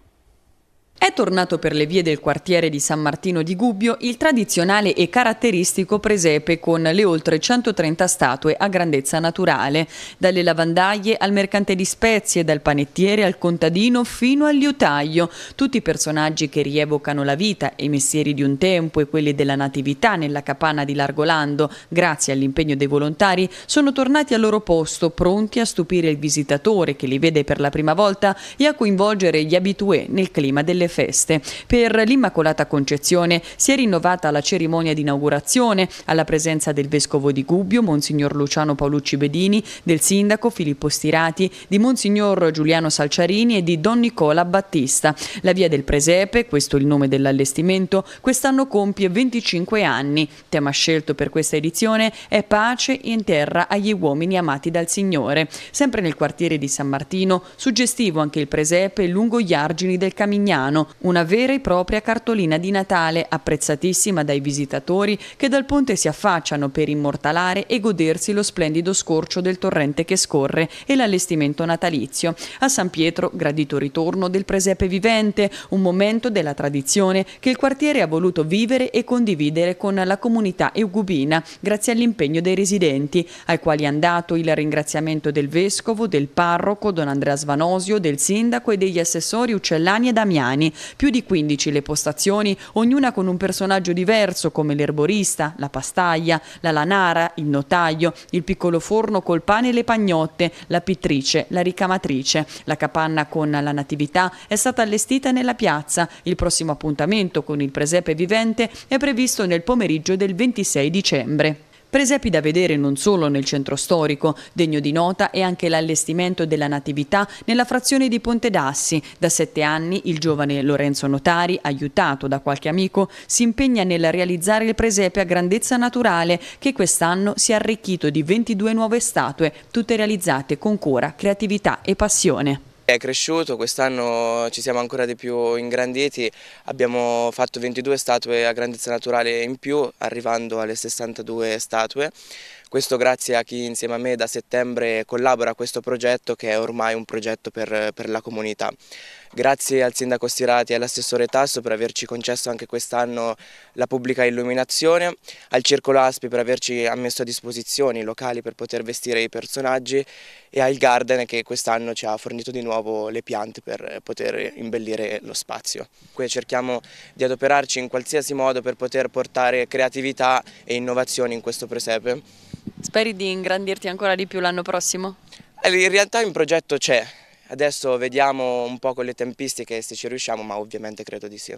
È tornato per le vie del quartiere di San Martino di Gubbio il tradizionale e caratteristico presepe con le oltre 130 statue a grandezza naturale, dalle lavandaie al mercante di spezie, dal panettiere al contadino fino al liutaio, tutti personaggi che rievocano la vita, e i mestieri di un tempo e quelli della natività nella capanna di Largolando, grazie all'impegno dei volontari, sono tornati al loro posto, pronti a stupire il visitatore che li vede per la prima volta e a coinvolgere gli abitué nel clima delle le feste. Per l'Immacolata Concezione si è rinnovata la cerimonia di inaugurazione alla presenza del Vescovo di Gubbio, Monsignor Luciano Paolucci Bedini, del Sindaco Filippo Stirati, di Monsignor Giuliano Salciarini e di Don Nicola Battista. La via del Presepe, questo è il nome dell'allestimento, quest'anno compie 25 anni. Tema scelto per questa edizione è Pace in terra agli uomini amati dal Signore. Sempre nel quartiere di San Martino, suggestivo anche il presepe lungo gli argini del Camignano, Milano, una vera e propria cartolina di Natale apprezzatissima dai visitatori che dal ponte si affacciano per immortalare e godersi lo splendido scorcio del torrente che scorre e l'allestimento natalizio. A San Pietro, gradito ritorno del presepe vivente, un momento della tradizione che il quartiere ha voluto vivere e condividere con la comunità eugubina grazie all'impegno dei residenti, ai quali è andato il ringraziamento del vescovo, del parroco, don Andrea Svanosio, del sindaco e degli assessori Uccellani e Damiani anni, più di 15 le postazioni, ognuna con un personaggio diverso come l'erborista, la pastaglia, la lanara, il notaio, il piccolo forno col pane e le pagnotte, la pittrice, la ricamatrice. La capanna con la natività è stata allestita nella piazza. Il prossimo appuntamento con il presepe vivente è previsto nel pomeriggio del 26 dicembre. Presepi da vedere non solo nel centro storico, degno di nota è anche l'allestimento della Natività nella frazione di Ponte d'Assi. Da sette anni il giovane Lorenzo Notari, aiutato da qualche amico, si impegna nel realizzare il presepe a grandezza naturale che quest'anno si è arricchito di 22 nuove statue, tutte realizzate con cura, creatività e passione è cresciuto, quest'anno ci siamo ancora di più ingranditi, abbiamo fatto 22 statue a grandezza naturale in più, arrivando alle 62 statue. Questo grazie a chi insieme a me da settembre collabora a questo progetto che è ormai un progetto per, per la comunità. Grazie al sindaco Stirati e all'assessore Tasso per averci concesso anche quest'anno la pubblica illuminazione, al Circolo Aspi per averci ammesso a disposizione i locali per poter vestire i personaggi e al Garden che quest'anno ci ha fornito di nuovo le piante per poter imbellire lo spazio. Qui cerchiamo di adoperarci in qualsiasi modo per poter portare creatività e innovazioni in questo presepe. Speri di ingrandirti ancora di più l'anno prossimo? Eh, in realtà in progetto c'è, Adesso vediamo un po' con le tempistiche se ci riusciamo, ma ovviamente credo di sì.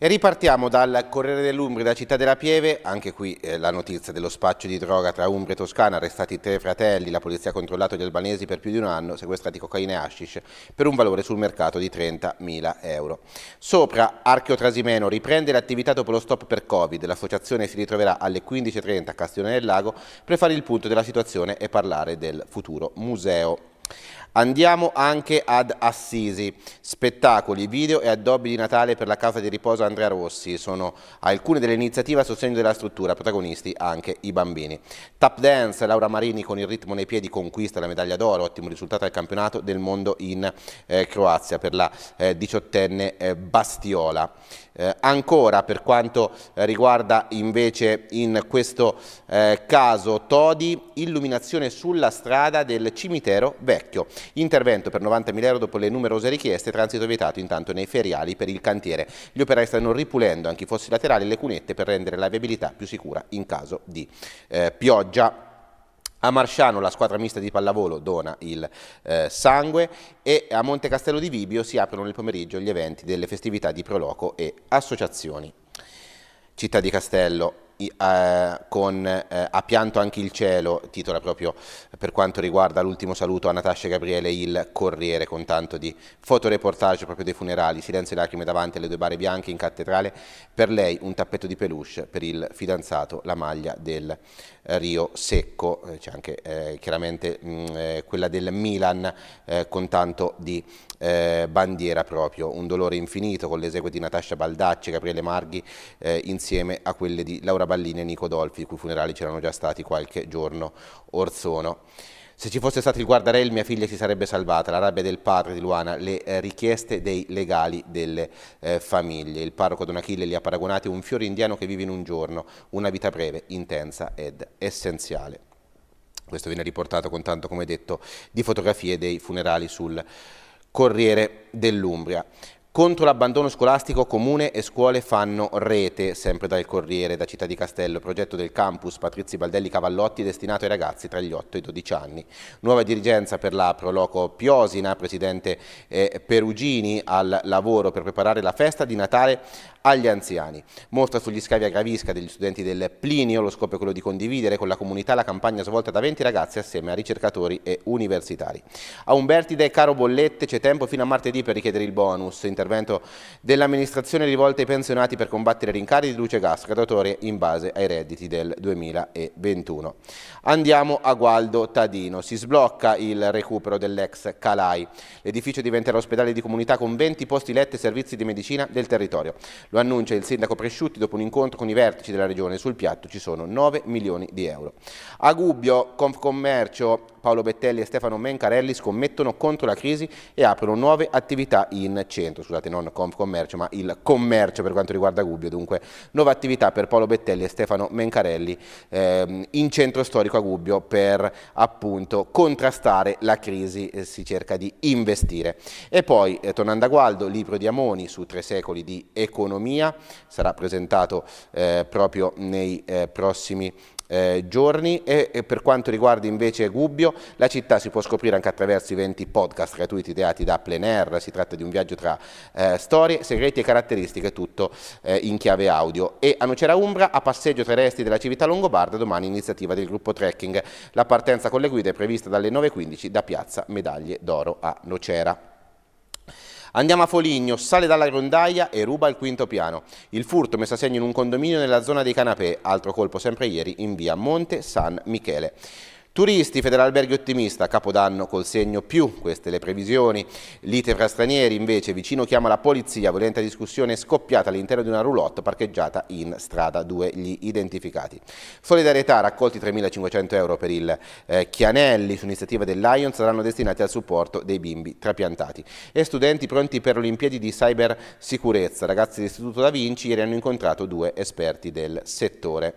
E ripartiamo dal Corriere dell'Umbria, da Città della Pieve, anche qui eh, la notizia dello spaccio di droga tra Umbria e Toscana, arrestati tre fratelli, la polizia ha controllato gli albanesi per più di un anno, sequestrati cocaina e hashish per un valore sul mercato di 30.000 euro. Sopra Archeo Trasimeno riprende l'attività dopo lo stop per Covid, l'associazione si ritroverà alle 15.30 a Castione del Lago per fare il punto della situazione e parlare del futuro museo. Andiamo anche ad Assisi, spettacoli, video e addobbi di Natale per la casa di riposo Andrea Rossi. Sono alcune delle iniziative a sostegno della struttura, protagonisti anche i bambini. Tap dance, Laura Marini con il ritmo nei piedi conquista la medaglia d'oro, ottimo risultato al campionato del mondo in eh, Croazia per la eh, diciottenne eh, eh, Bastiola eh, ancora per quanto eh, riguarda invece in questo eh, caso Todi, illuminazione sulla strada del cimitero vecchio. Intervento per 90.000 euro dopo le numerose richieste, transito vietato intanto nei feriali per il cantiere. Gli operai stanno ripulendo anche i fossi laterali e le cunette per rendere la viabilità più sicura in caso di eh, pioggia. A Marciano la squadra mista di pallavolo dona il eh, sangue e a Monte Castello di Vibio si aprono nel pomeriggio gli eventi delle festività di Proloco e associazioni. Città di Castello, eh, con eh, A pianto anche il cielo, titola proprio eh, per quanto riguarda l'ultimo saluto a Natascia Gabriele il Corriere con tanto di fotoreportage proprio dei funerali, silenzio e lacrime davanti alle due bare bianche in cattedrale, per lei un tappeto di peluche, per il fidanzato la maglia del eh, Rio Secco, eh, c'è anche chiaramente mh, mm, quella del Milan con tanto di eh, bandiera proprio, un dolore infinito con le esegue di Natascia Baldacci, Gabriele Marghi eh, insieme a quelle di Laura Ballini e Nico Dolfi, i cui funerali c'erano già stati qualche giorno orsono. Se ci fosse stato il guardarel mia figlia si sarebbe salvata, la rabbia del padre di Luana, le eh, richieste dei legali delle eh, famiglie. Il parroco Don Achille li ha paragonati un fiore indiano che vive in un giorno, una vita breve, intensa ed essenziale. Questo viene riportato con tanto, come detto, di fotografie dei funerali sul Corriere dell'Umbria. Contro l'abbandono scolastico Comune e scuole fanno rete, sempre dal Corriere, da Città di Castello, progetto del campus Patrizi Baldelli Cavallotti destinato ai ragazzi tra gli 8 e i 12 anni. Nuova dirigenza per la Proloco Piosina, presidente eh, Perugini al lavoro per preparare la festa di Natale agli anziani. Mostra sugli scavi a Gravisca degli studenti del Plinio, lo scopo è quello di condividere con la comunità la campagna svolta da 20 ragazzi assieme a ricercatori e universitari. A Umbertide, caro Bollette, c'è tempo fino a martedì per richiedere il bonus. Inter intervento dell'amministrazione rivolta ai pensionati per combattere rincari di luce e gas gradatorie in base ai redditi del 2021. Andiamo a Gualdo Tadino, si sblocca il recupero dell'ex Calai. L'edificio diventerà ospedale di comunità con 20 posti letti e servizi di medicina del territorio. Lo annuncia il sindaco Presciutti dopo un incontro con i vertici della regione. Sul piatto ci sono 9 milioni di euro. A Gubbio, Confcommercio, Paolo Bettelli e Stefano Mencarelli scommettono contro la crisi e aprono nuove attività in centro. Scusate, scusate, non Confcommercio, ma il commercio per quanto riguarda Gubbio. Dunque, nuova attività per Paolo Bettelli e Stefano Mencarelli ehm, in centro storico a Gubbio per appunto contrastare la crisi, eh, si cerca di investire. E poi, eh, tornando a Gualdo, libro di Amoni su tre secoli di economia, sarà presentato eh, proprio nei eh, prossimi eh, giorni e, e, per quanto riguarda invece Gubbio la città si può scoprire anche attraverso i 20 podcast gratuiti ideati da Plenair, si tratta di un viaggio tra eh, storie, segreti e caratteristiche, tutto eh, in chiave audio. E a Nocera Umbra, a passeggio tra i resti della civiltà longobarda, domani iniziativa del gruppo trekking. La partenza con le guide è prevista dalle 9.15 da Piazza Medaglie d'Oro a Nocera. Andiamo a Foligno, sale dalla grondaia e ruba il quinto piano. Il furto messo a segno in un condominio nella zona dei Canapè, altro colpo sempre ieri in via Monte San Michele. Turisti, Federalberghi ottimista, Capodanno col segno più, queste le previsioni. Lite fra stranieri invece, vicino chiama la polizia, volente discussione scoppiata all'interno di una roulotte parcheggiata in strada, due gli identificati. Solidarietà, raccolti 3.500 euro per il eh, Chianelli, su iniziativa del Lions, saranno destinati al supporto dei bimbi trapiantati. E studenti pronti per Olimpiadi di cybersicurezza, ragazzi dell'Istituto Da Vinci ieri hanno incontrato due esperti del settore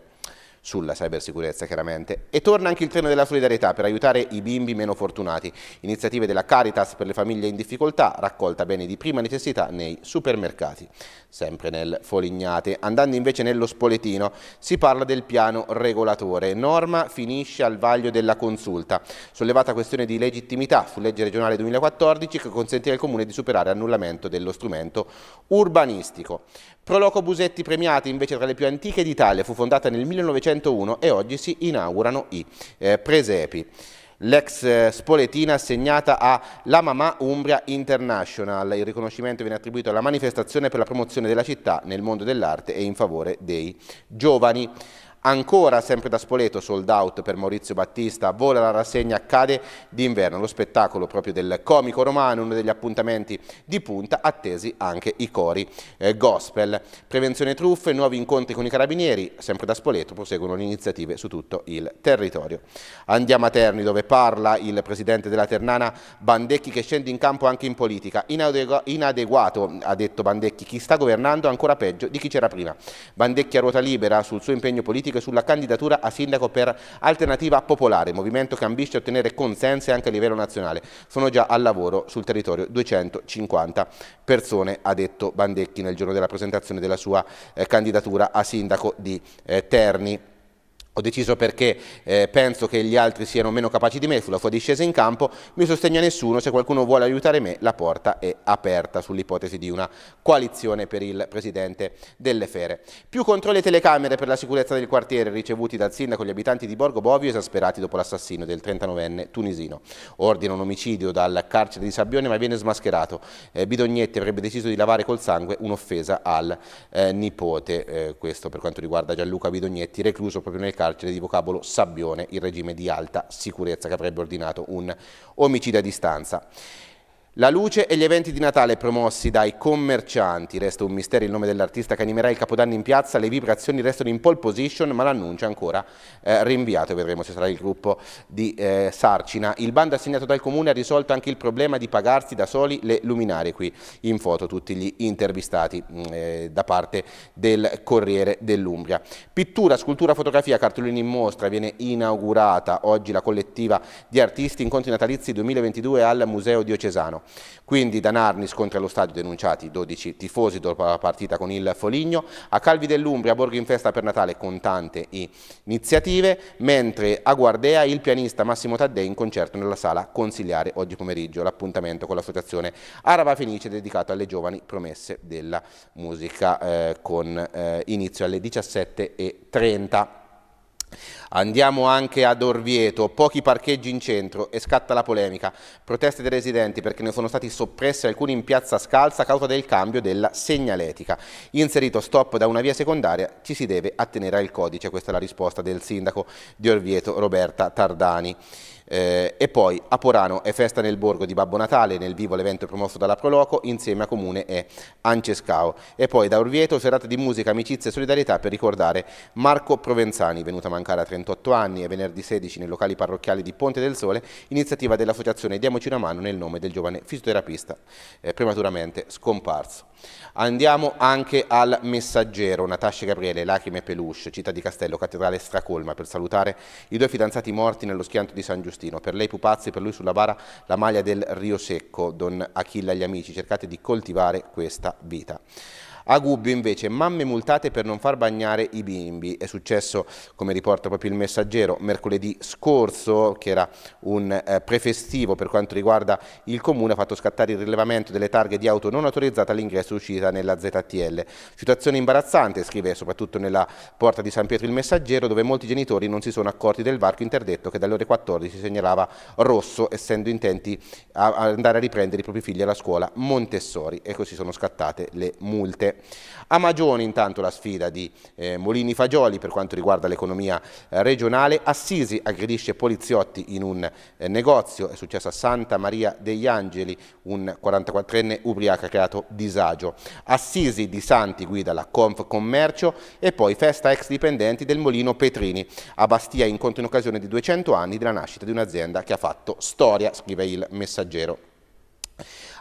sulla cybersicurezza chiaramente. E torna anche il treno della solidarietà per aiutare i bimbi meno fortunati, iniziative della Caritas per le famiglie in difficoltà, raccolta beni di prima necessità nei supermercati, sempre nel Folignate. Andando invece nello spoletino si parla del piano regolatore, norma finisce al vaglio della consulta, sollevata questione di legittimità su legge regionale 2014 che consentirà al Comune di superare l'annullamento dello strumento urbanistico. Proloco Busetti Premiati, invece tra le più antiche d'Italia, fu fondata nel 1901 e oggi si inaugurano i eh, presepi l'ex eh, spoletina assegnata a La Mamà Umbria International. Il riconoscimento viene attribuito alla manifestazione per la promozione della città nel mondo dell'arte e in favore dei giovani. Ancora sempre da Spoleto, sold out per Maurizio Battista, vola la rassegna Cade d'inverno, lo spettacolo proprio del comico romano, uno degli appuntamenti di punta, attesi anche i cori eh, gospel. Prevenzione truffe, nuovi incontri con i carabinieri, sempre da Spoleto proseguono le iniziative su tutto il territorio. Andiamo a Terni dove parla il presidente della Ternana Bandecchi che scende in campo anche in politica. Inadegu inadeguato, ha detto Bandecchi, chi sta governando ancora peggio di chi c'era prima. Bandecchi a ruota libera sul suo impegno politico politiche sulla candidatura a sindaco per Alternativa Popolare, movimento che ambisce a ottenere consensi anche a livello nazionale. Sono già al lavoro sul territorio 250 persone, ha detto Bandecchi nel giorno della presentazione della sua eh, candidatura a sindaco di eh, Terni. Ho deciso perché eh, penso che gli altri siano meno capaci di me sulla sua discesa in campo, mi sostegno nessuno, se qualcuno vuole aiutare me la porta è aperta sull'ipotesi di una coalizione per il presidente delle fere. Più controlli e telecamere per la sicurezza del quartiere ricevuti dal sindaco e gli abitanti di Borgo Bovio esasperati dopo l'assassinio del 39enne tunisino. Ordina un omicidio dal carcere di Sabbione ma viene smascherato. Eh, Bidognetti avrebbe deciso di lavare col sangue un'offesa al eh, nipote, eh, questo per quanto riguarda Gianluca Bidognetti, recluso proprio nel carcere di vocabolo Sabbione il regime di alta sicurezza che avrebbe ordinato un omicidio a distanza. La luce e gli eventi di Natale promossi dai commercianti. Resta un mistero il nome dell'artista che animerà il Capodanno in piazza. Le vibrazioni restano in pole position, ma l'annuncio è ancora eh, rinviato. Vedremo se sarà il gruppo di eh, Sarcina. Il bando assegnato dal comune ha risolto anche il problema di pagarsi da soli le luminarie. Qui in foto tutti gli intervistati mm, eh, da parte del Corriere dell'Umbria. Pittura, scultura, fotografia, cartolini in mostra. Viene inaugurata oggi la collettiva di artisti incontri natalizi 2022 al Museo Diocesano. Quindi da Narni scontri allo stadio denunciati 12 tifosi dopo la partita con il Foligno, a Calvi dell'Umbria Borgo in festa per Natale con tante iniziative, mentre a Guardea il pianista Massimo Taddei in concerto nella sala consiliare oggi pomeriggio l'appuntamento con l'associazione Araba Fenice dedicato alle giovani promesse della musica eh, con eh, inizio alle 17.30. Andiamo anche ad Orvieto, pochi parcheggi in centro e scatta la polemica. Proteste dei residenti perché ne sono stati soppressi alcuni in piazza Scalza a causa del cambio della segnaletica. Inserito stop da una via secondaria ci si deve attenere al codice, questa è la risposta del sindaco di Orvieto Roberta Tardani. Eh, e poi a Porano è festa nel borgo di Babbo Natale, nel vivo l'evento promosso dalla Proloco insieme a Comune e Ancescao. E poi da Orvieto serata di musica, amicizia e solidarietà per ricordare Marco Provenzani, venuto a mancare a 38 anni e venerdì 16 nei locali parrocchiali di Ponte del Sole, iniziativa dell'associazione Diamoci una mano nel nome del giovane fisioterapista eh, prematuramente scomparso. Andiamo anche al messaggero Natascia Gabriele, lacrime peluche, città di Castello, cattedrale stracolma per salutare i due fidanzati morti nello schianto di San Giustino Agostino. Per lei Pupazzi, per lui sulla bara la maglia del Rio Secco, Don Achille agli amici, cercate di coltivare questa vita. A Gubbio invece mamme multate per non far bagnare i bimbi. È successo, come riporta proprio il messaggero, mercoledì scorso, che era un eh, prefestivo per quanto riguarda il comune, ha fatto scattare il rilevamento delle targhe di auto non autorizzate all'ingresso e uscita nella ZTL. Situazione imbarazzante, scrive soprattutto nella porta di San Pietro il messaggero, dove molti genitori non si sono accorti del varco interdetto che dalle ore 14 segnalava rosso, essendo intenti a andare a riprendere i propri figli alla scuola Montessori. E così sono scattate le multe politiche. Amagione intanto la sfida di eh, Molini Fagioli per quanto riguarda l'economia eh, regionale, Assisi aggredisce poliziotti in un eh, negozio, è successo a Santa Maria degli Angeli, un 44enne ubriaca ha creato disagio. Assisi di Santi guida la Confcommercio e poi festa ex dipendenti del Molino Petrini. A Bastia incontro in occasione di 200 anni della nascita di un'azienda che ha fatto storia, scrive il messaggero.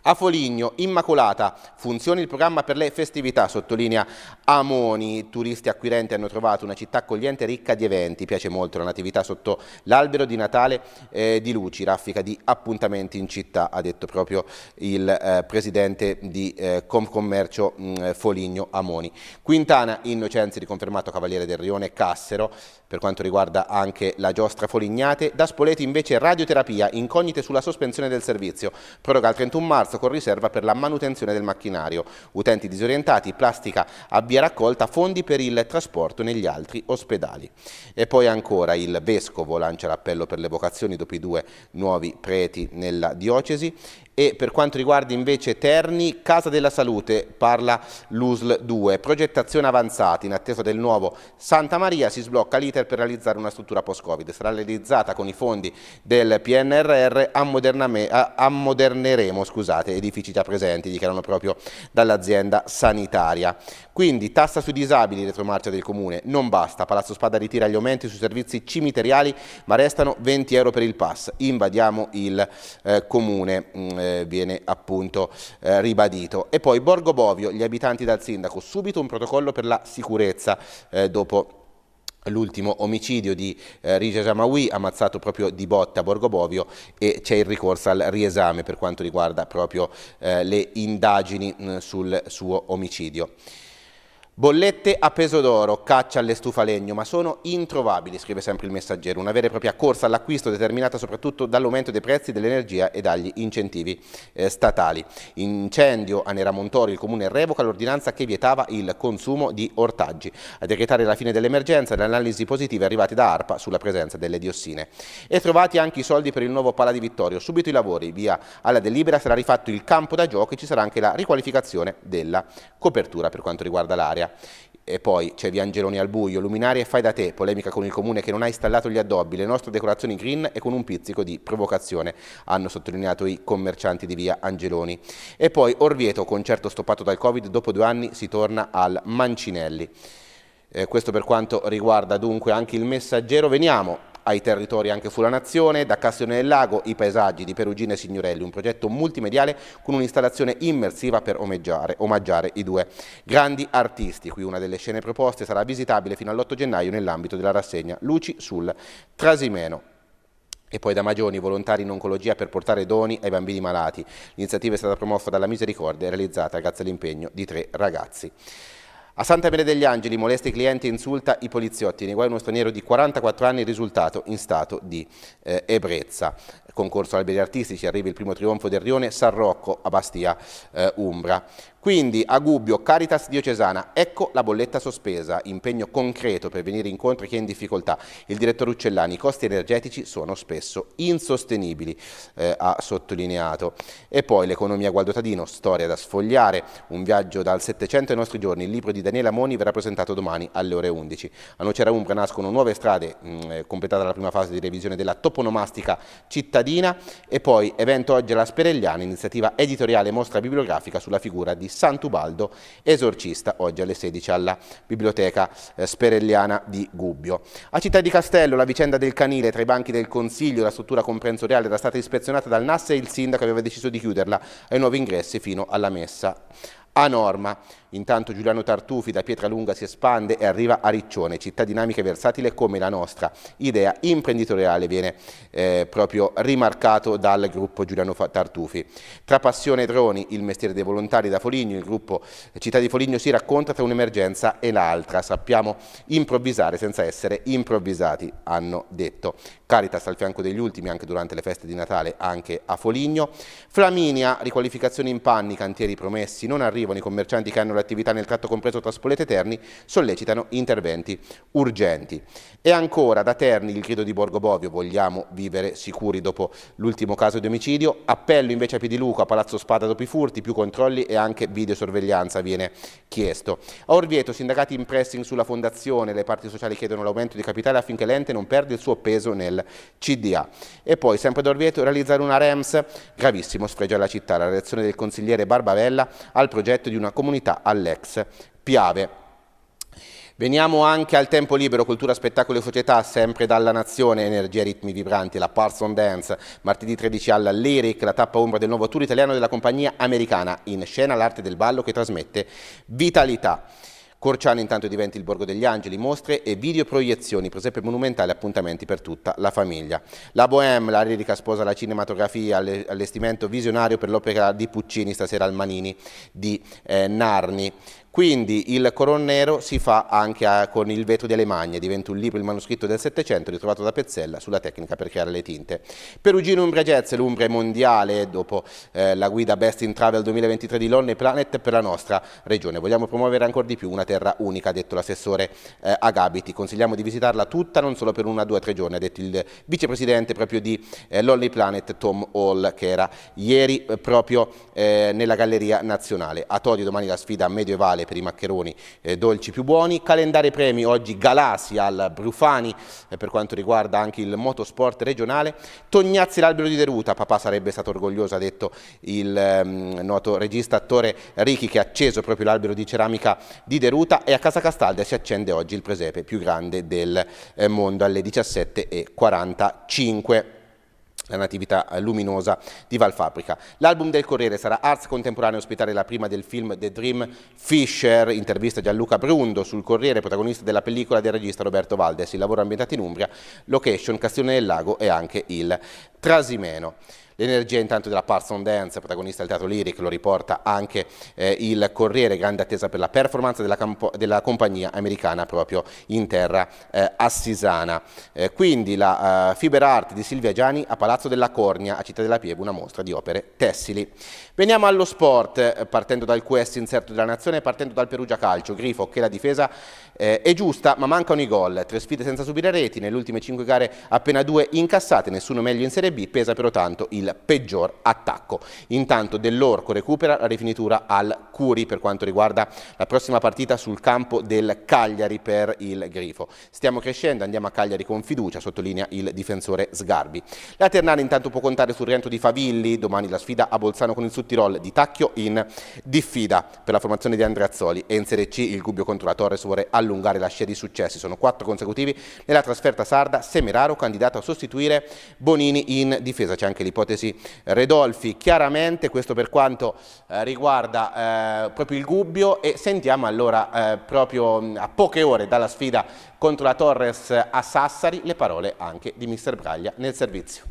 A Foligno, Immacolata, funziona il programma per le festività, sottolinea Amoni. Turisti acquirenti hanno trovato una città accogliente ricca di eventi. Piace molto la natività sotto l'albero di Natale eh, di Luci, raffica di appuntamenti in città, ha detto proprio il eh, presidente di eh, Commercio mh, mm, Foligno Amoni. Quintana, Innocenzi, riconfermato Cavaliere del Rione, Cassero, per quanto riguarda anche la giostra Folignate. Da Spoleti invece radioterapia, incognite sulla sospensione del servizio, proroga al 31 marzo rimbalzo con riserva per la manutenzione del macchinario, utenti disorientati, plastica a via raccolta, fondi per il trasporto negli altri ospedali. E poi ancora il Vescovo lancia l'appello per le vocazioni dopo i due nuovi preti nella diocesi e per quanto riguarda invece Terni, Casa della Salute, parla l'USL 2, progettazione avanzata in attesa del nuovo Santa Maria, si sblocca l'iter per realizzare una struttura post-Covid, sarà realizzata con i fondi del PNRR, ammoderneremo scusate, edifici già presenti, dichiarano proprio dall'azienda sanitaria. Quindi tassa sui disabili, retromarcia del Comune, non basta, Palazzo Spada ritira gli aumenti sui servizi cimiteriali ma restano 20 euro per il pass, invadiamo il eh, Comune. Mm, eh, eh, viene appunto eh, ribadito. E poi Borgo Bovio, gli abitanti dal sindaco, subito un protocollo per la sicurezza eh, dopo l'ultimo omicidio di eh, Rija Jamawi ammazzato proprio di botte a Borgo Bovio e c'è il ricorso al riesame per quanto riguarda proprio eh, le indagini mh, mm, sul suo omicidio. Bollette a peso d'oro, caccia alle stufa ma sono introvabili, scrive sempre il messaggero, una vera e propria corsa all'acquisto determinata soprattutto dall'aumento dei prezzi dell'energia e dagli incentivi eh, statali. Incendio a Neramontori, il comune revoca l'ordinanza che vietava il consumo di ortaggi. A decretare la fine dell'emergenza le analisi positive arrivate da ARPA sulla presenza delle diossine. E trovati anche i soldi per il nuovo Pala di Vittorio, subito i lavori, via alla delibera sarà rifatto il campo da gioco e ci sarà anche la riqualificazione della copertura per quanto riguarda l'area. Luminaria. E poi c'è Viangeloni al buio, luminaria e fai da te, polemica con il comune che non ha installato gli addobbi, le nostre decorazioni green e con un pizzico di provocazione, hanno sottolineato i commercianti di via Angeloni. E poi Orvieto, concerto stoppato dal Covid, dopo due anni si torna al Mancinelli. Eh, questo per quanto riguarda dunque anche il messaggero. Veniamo ai territori anche fu la nazione, da Castione del Lago i paesaggi di Perugina e Signorelli, un progetto multimediale con un'installazione immersiva per omaggiare, omaggiare, i due grandi artisti. Qui una delle scene proposte sarà visitabile fino all'8 gennaio nell'ambito della rassegna Luci sul Trasimeno. E poi da Magioni, volontari in oncologia per portare doni ai bambini malati. L'iniziativa è stata promossa dalla Misericordia e realizzata grazie all'impegno di tre ragazzi. A Santa Maria degli Angeli molesta i clienti e insulta i poliziotti, nei guai uno straniero di 44 anni risultato in stato di eh, ebbrezza. Concorso alberi artistici, arriva il primo trionfo del Rione, San Rocco a Bastia eh, Umbra. Quindi a Gubbio, Caritas Diocesana, ecco la bolletta sospesa, impegno concreto per venire incontro a chi è in difficoltà. Il direttore Uccellani, i costi energetici sono spesso insostenibili, eh, ha sottolineato. E poi l'economia Gualdotadino, storia da sfogliare, un viaggio dal Settecento ai nostri giorni, il libro di Daniela Moni verrà presentato domani alle ore 11. A Nocera Umbra nascono nuove strade, mh, mm, eh, completata la prima fase di revisione della toponomastica cittadina e poi evento oggi alla Speregliana, iniziativa editoriale mostra bibliografica sulla figura di Sant'Ubaldo, esorcista, oggi alle 16 alla Biblioteca eh, Sperelliana di Gubbio. A Città di Castello la vicenda del canile tra i banchi del Consiglio e la struttura comprensoriale era stata ispezionata dal NAS e il sindaco aveva deciso di chiuderla ai nuovi ingressi fino alla messa a norma. Intanto Giuliano Tartufi da Pietralunga si espande e arriva a Riccione, città dinamica e versatile come la nostra. Idea imprenditoriale viene eh, proprio rimarcato dal gruppo Giuliano Tartufi. Tra passione e droni, il mestiere dei volontari da Foligno, il gruppo Città di Foligno si racconta tra un'emergenza e l'altra. Sappiamo improvvisare senza essere improvvisati, hanno detto. Caritas al fianco degli ultimi anche durante le feste di Natale, anche a Foligno. Flaminia, riqualificazione in panni, cantieri promessi, non arrivano i commercianti che hanno la l'attività nel tratto compreso tra Spoleto e Terni sollecitano interventi urgenti. E ancora da Terni il grido di Borgo Bovio, vogliamo vivere sicuri dopo l'ultimo caso di omicidio, appello invece a Piediluco, a Palazzo Spada dopo i furti, più controlli e anche videosorveglianza viene chiesto. A Orvieto sindacati in pressing sulla fondazione, le parti sociali chiedono l'aumento di capitale affinché l'ente non perda il suo peso nel CDA. E poi sempre da Orvieto realizzare una REMS, gravissimo sfregio alla città, la reazione del consigliere Barbavella al progetto di una comunità all'ex Piave. Veniamo anche al tempo libero, cultura, spettacolo e società, sempre dalla Nazione, energia ritmi vibranti, la Parson Dance, martedì 13 alla Lyric, la tappa ombra del nuovo tour italiano della compagnia americana, in scena l'arte del ballo che trasmette vitalità. Corciano intanto diventi il Borgo degli Angeli, mostre e videoproiezioni, presepe monumentali, appuntamenti per tutta la famiglia. La Bohème, la lirica sposa la cinematografia, allestimento visionario per l'opera di Puccini stasera al Manini di eh, Narni. Quindi il Coronero si fa anche a, eh, con il vetro delle magne, diventa un libro, il manoscritto del Settecento, ritrovato da Pezzella, sulla tecnica per creare le tinte. Perugino Umbra Jazz, l'Umbra mondiale, dopo eh, la guida Best in Travel 2023 di Lonne Planet per la nostra regione. Vogliamo promuovere ancora di più una terra unica, ha detto l'assessore eh, Agabiti. Consigliamo di visitarla tutta, non solo per una, due, tre giorni, ha detto il vicepresidente proprio di eh, Lonely Planet, Tom Hall, che era ieri eh, proprio eh, nella Galleria Nazionale. A Todi domani la sfida medievale mondiale per i maccheroni eh, dolci più buoni. Calendario premi oggi Galasi al Brufani eh, per quanto riguarda anche il motosport regionale. Tognazzi l'albero di Deruta, papà sarebbe stato orgoglioso, ha detto il ehm, noto regista attore Ricchi che ha acceso proprio l'albero di ceramica di Deruta e a Casa Castalda si accende oggi il presepe più grande del eh, mondo alle 17.45 la natività eh, luminosa di Valfabbrica. L'album del Corriere sarà Arts Contemporaneo a ospitare la prima del film The Dream Fisher, intervista Gianluca Brundo sul Corriere, protagonista della pellicola del regista Roberto Valdes, il lavoro ambientato in Umbria, location Castione del Lago e anche il Trasimeno. L'energia intanto della Parson Dance, protagonista del teatro Lyric, lo riporta anche eh, il Corriere, grande attesa per la performance della, della compagnia americana proprio in terra eh, assisana. Eh, quindi la eh, Fiber Art di Silvia Giani a Palazzo della Cornia, a Città della Pieve, una mostra di opere tessili. Veniamo allo sport, eh, partendo dal quest inserto della nazione, partendo dal Perugia Calcio. Grifo che la difesa eh, è giusta, ma mancano i gol. Tre sfide senza subire reti, nelle ultime cinque gare appena due incassate, nessuno meglio in Serie B, pesa però tanto il peggior attacco. Intanto dell'Orco recupera la rifinitura al Curi per quanto riguarda la prossima partita sul campo del Cagliari per il Grifo. Stiamo crescendo, andiamo a Cagliari con fiducia, sottolinea il difensore Sgarbi. La Ternana intanto può contare sul rientro di Favilli, domani la sfida a Bolzano con il Sud Tirol di Tacchio in diffida per la formazione di Andreazzoli e in Serie C il Gubbio contro la Torres vuole allungare la scia di successi, sono quattro consecutivi nella trasferta sarda, Semeraro candidato a sostituire Bonini in difesa, c'è anche l'ipotesi Redolfi, chiaramente questo per quanto eh, riguarda eh, proprio il Gubbio e sentiamo allora eh, proprio a poche ore dalla sfida contro la Torres a Sassari le parole anche di mister Braglia nel servizio.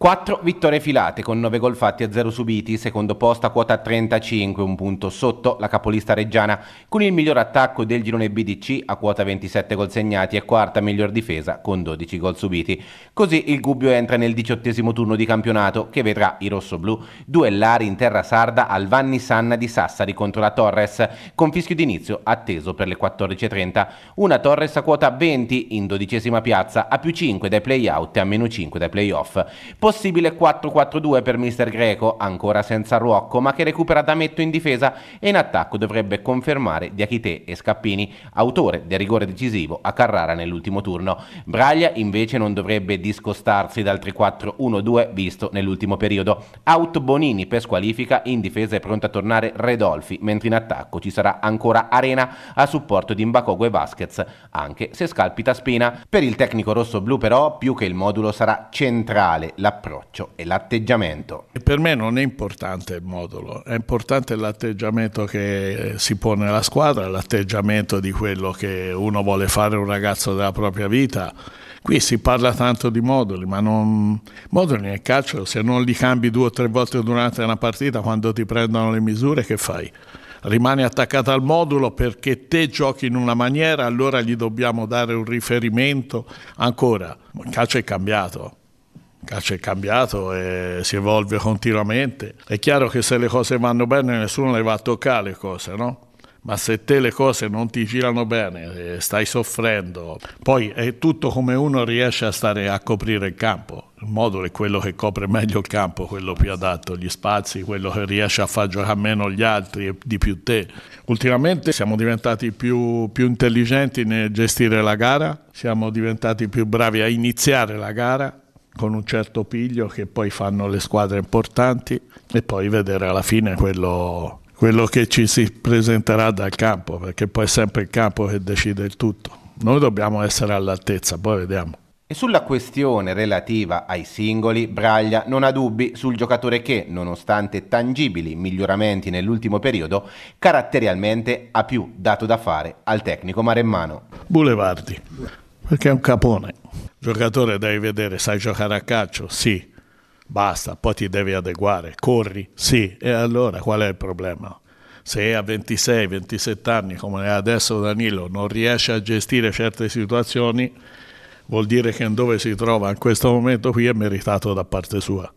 4 vittorie filate con 9 gol fatti a 0 subiti, secondo posto a quota 35, un punto sotto la capolista reggiana, con il miglior attacco del girone BDC a quota 27 gol segnati e quarta miglior difesa con 12 gol subiti. Così il Gubbio entra nel diciottesimo turno di campionato che vedrà i rossoblù duellare in terra sarda al Vanni Sanna di Sassari contro la Torres, con fischio d'inizio atteso per le 14.30. Una Torres a quota 20 in dodicesima piazza a più 5 dai play-out e a meno 5 dai play-off Possibile 4-4-2 per mister Greco, ancora senza Ruocco, ma che recupera D'Ametto in difesa e in attacco dovrebbe confermare Diachite e Scappini, autore del rigore decisivo a Carrara nell'ultimo turno. Braglia invece non dovrebbe discostarsi dal 3-4-1-2 visto nell'ultimo periodo. Out Bonini per squalifica, in difesa è pronto a tornare Redolfi, mentre in attacco ci sarà ancora Arena a supporto di Mbakogo e Vasquez, anche se scalpita Spina. Per il tecnico rosso-blu però, più che il modulo sarà centrale la l'approccio e l'atteggiamento. E per me non è importante il modulo, è importante l'atteggiamento che si pone la squadra, l'atteggiamento di quello che uno vuole fare un ragazzo della propria vita. Qui si parla tanto di moduli, ma non... moduli nel calcio, se non li cambi due o tre volte durante una partita, quando ti prendono le misure, che fai? Rimani attaccato al modulo perché te giochi in una maniera, allora gli dobbiamo dare un riferimento. Ancora, il calcio è cambiato, calcio è cambiato e si evolve continuamente. È chiaro che se le cose vanno bene nessuno le va a toccare le cose, no? Ma se te le cose non ti girano bene, stai soffrendo, poi è tutto come uno riesce a stare a coprire il campo. Il modulo è quello che copre meglio il campo, quello più adatto, gli spazi, quello che riesce a far giocare meno gli altri e di più te. Ultimamente siamo diventati più, più intelligenti nel gestire la gara, siamo diventati più bravi a iniziare la gara, con un certo piglio che poi fanno le squadre importanti e poi vedere alla fine quello, quello che ci si presenterà dal campo, perché poi è sempre il campo che decide il tutto. Noi dobbiamo essere all'altezza, poi vediamo. E sulla questione relativa ai singoli, Braglia non ha dubbi sul giocatore che, nonostante tangibili miglioramenti nell'ultimo periodo, caratterialmente ha più dato da fare al tecnico maremmano. Boulevardi perché è un capone. Giocatore devi vedere, sai giocare a calcio? Sì. Basta, poi ti devi adeguare, corri? Sì. E allora qual è il problema? Se a 26-27 anni, come è adesso Danilo, non riesce a gestire certe situazioni, vuol dire che dove si trova in questo momento qui è meritato da parte sua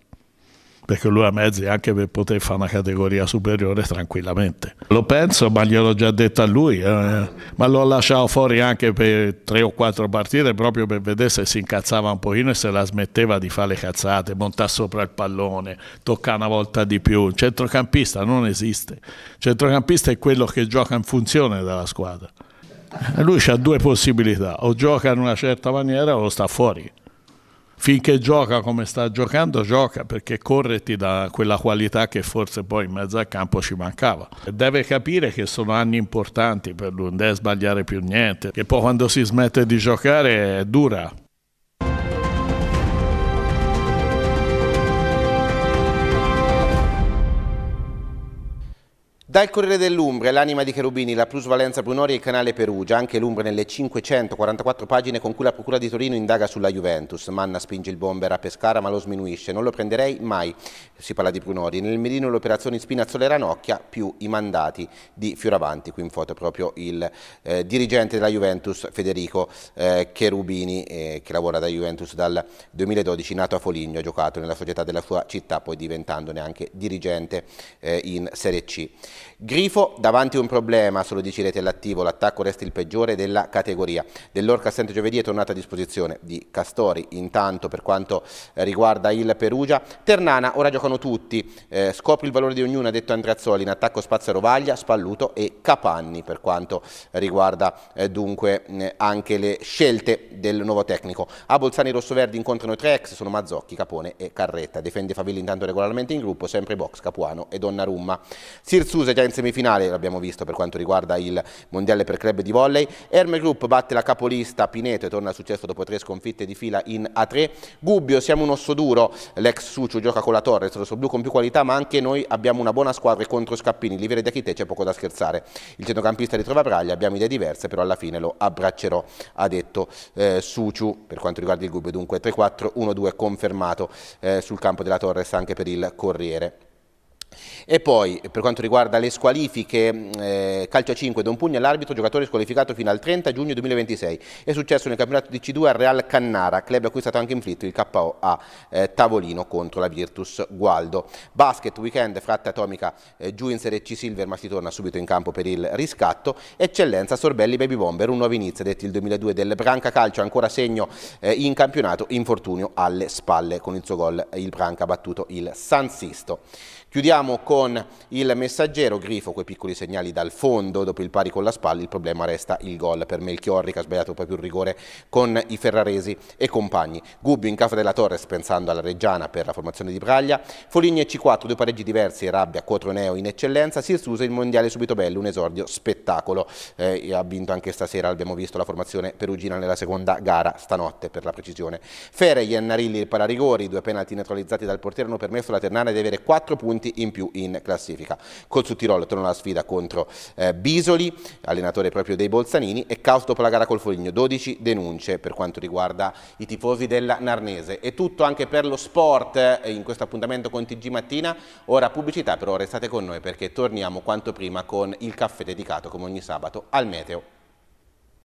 perché lui ha mezzi anche per poter fare una categoria superiore tranquillamente. Lo penso, ma gliel'ho già detto a lui, eh, ma l'ho lasciato fuori anche per tre o quattro partite proprio per vedere se si incazzava un pochino e se la smetteva di fare le cazzate, montare sopra il pallone, toccare una volta di più. Il centrocampista non esiste. Il centrocampista è quello che gioca in funzione della squadra. lui ha due possibilità, o gioca in una certa maniera o sta fuori finché gioca come sta giocando, gioca perché corre ti dà quella qualità che forse poi in mezzo al campo ci mancava. Deve capire che sono anni importanti per lui, non deve sbagliare più niente, che poi quando si smette di giocare è dura. Dal Corriere dell'Umbria, l'anima di Cherubini, la plusvalenza Brunori e il canale Perugia, anche l'Umbria nelle 544 pagine con cui la Procura di Torino indaga sulla Juventus. Manna spinge il bomber a Pescara ma lo sminuisce, non lo prenderei mai, si parla di Brunori. Nel mirino le operazioni Spinazzola e Ranocchia più i mandati di Fioravanti, qui in foto proprio il eh, dirigente della Juventus Federico eh, Cherubini eh, che lavora da Juventus dal 2012, nato a Foligno, ha giocato nella società della sua città, poi diventandone anche dirigente eh, in Serie C. Grifo davanti a un problema, solo 10 reti all'attivo, l'attacco resta il peggiore della categoria. Dell'Orca assente giovedì è tornata a disposizione di Castori, intanto per quanto riguarda il Perugia. Ternana, ora giocano tutti, eh, scopri il valore di ognuno, ha detto Andreazzoli, in attacco spazio Rovaglia, Spalluto e Capanni per quanto riguarda eh, dunque eh, anche le scelte del nuovo tecnico. A Bolzani i rossoverdi incontrano i tre ex, sono Mazzocchi, Capone e Carretta. Difende Favilli intanto regolarmente in gruppo, sempre box, Capuano e Donnarumma. Sirzusa chiusa già in semifinale, l'abbiamo visto per quanto riguarda il mondiale per club di volley. Erme Group batte la capolista Pineto e torna al successo dopo tre sconfitte di fila in A3. Gubbio, siamo un osso duro, l'ex Suciu gioca con la Torres, lo so Blu con più qualità, ma anche noi abbiamo una buona squadra contro Scappini, Livere di Achite c'è poco da scherzare. Il centrocampista ritrova Braglia, abbiamo idee diverse, però alla fine lo abbraccerò, ha detto eh, Suciu. Per quanto riguarda il Gubbio, dunque 3-4-1-2 confermato eh, sul campo della Torres anche per il Corriere. E poi, per quanto riguarda le squalifiche, mm, eh, calcio a 5, Don Pugna all'arbitro, giocatore squalificato fino al 30 giugno 2026. È successo nel campionato di C2 al Real Cannara, club a cui è stato anche inflitto il KO a eh, tavolino contro la Virtus Gualdo. Basket, weekend, fratta atomica eh, giù in Serie C Silver, ma si torna subito in campo per il riscatto. Eccellenza, Sorbelli, Baby Bomber, un nuovo inizio, detto il 2002 del Branca Calcio, ancora segno eh, in campionato, infortunio alle spalle con il suo gol il Branca ha battuto il San Sisto. Chiudiamo con il messaggero, Grifo, quei piccoli segnali dal fondo, dopo il pari con la spalla il problema resta il gol per Melchiorri che ha sbagliato proprio il rigore con i ferraresi e compagni. Gubbio in capo della Torres pensando alla Reggiana per la formazione di Braglia, Foligni e C4 due pareggi diversi, Rabbia, Cotroneo in eccellenza, Sirsusa il mondiale subito bello, un esordio spettacolo, eh, ha vinto anche stasera, abbiamo visto la formazione perugina nella seconda gara, stanotte per la precisione. Fere, Iannarilli e Pararigori, due penalti neutralizzati dal portiere hanno permesso alla Ternana di avere 4 punti punti in più in classifica. Col su Tirolo torna la sfida contro eh, Bisoli, allenatore proprio dei Bolzanini, e caos dopo la gara col Foligno. 12 denunce per quanto riguarda i tifosi della Narnese. È tutto anche per lo sport eh, in questo appuntamento con TG Mattina. Ora pubblicità, però restate con noi perché torniamo quanto prima con il caffè dedicato come ogni sabato al meteo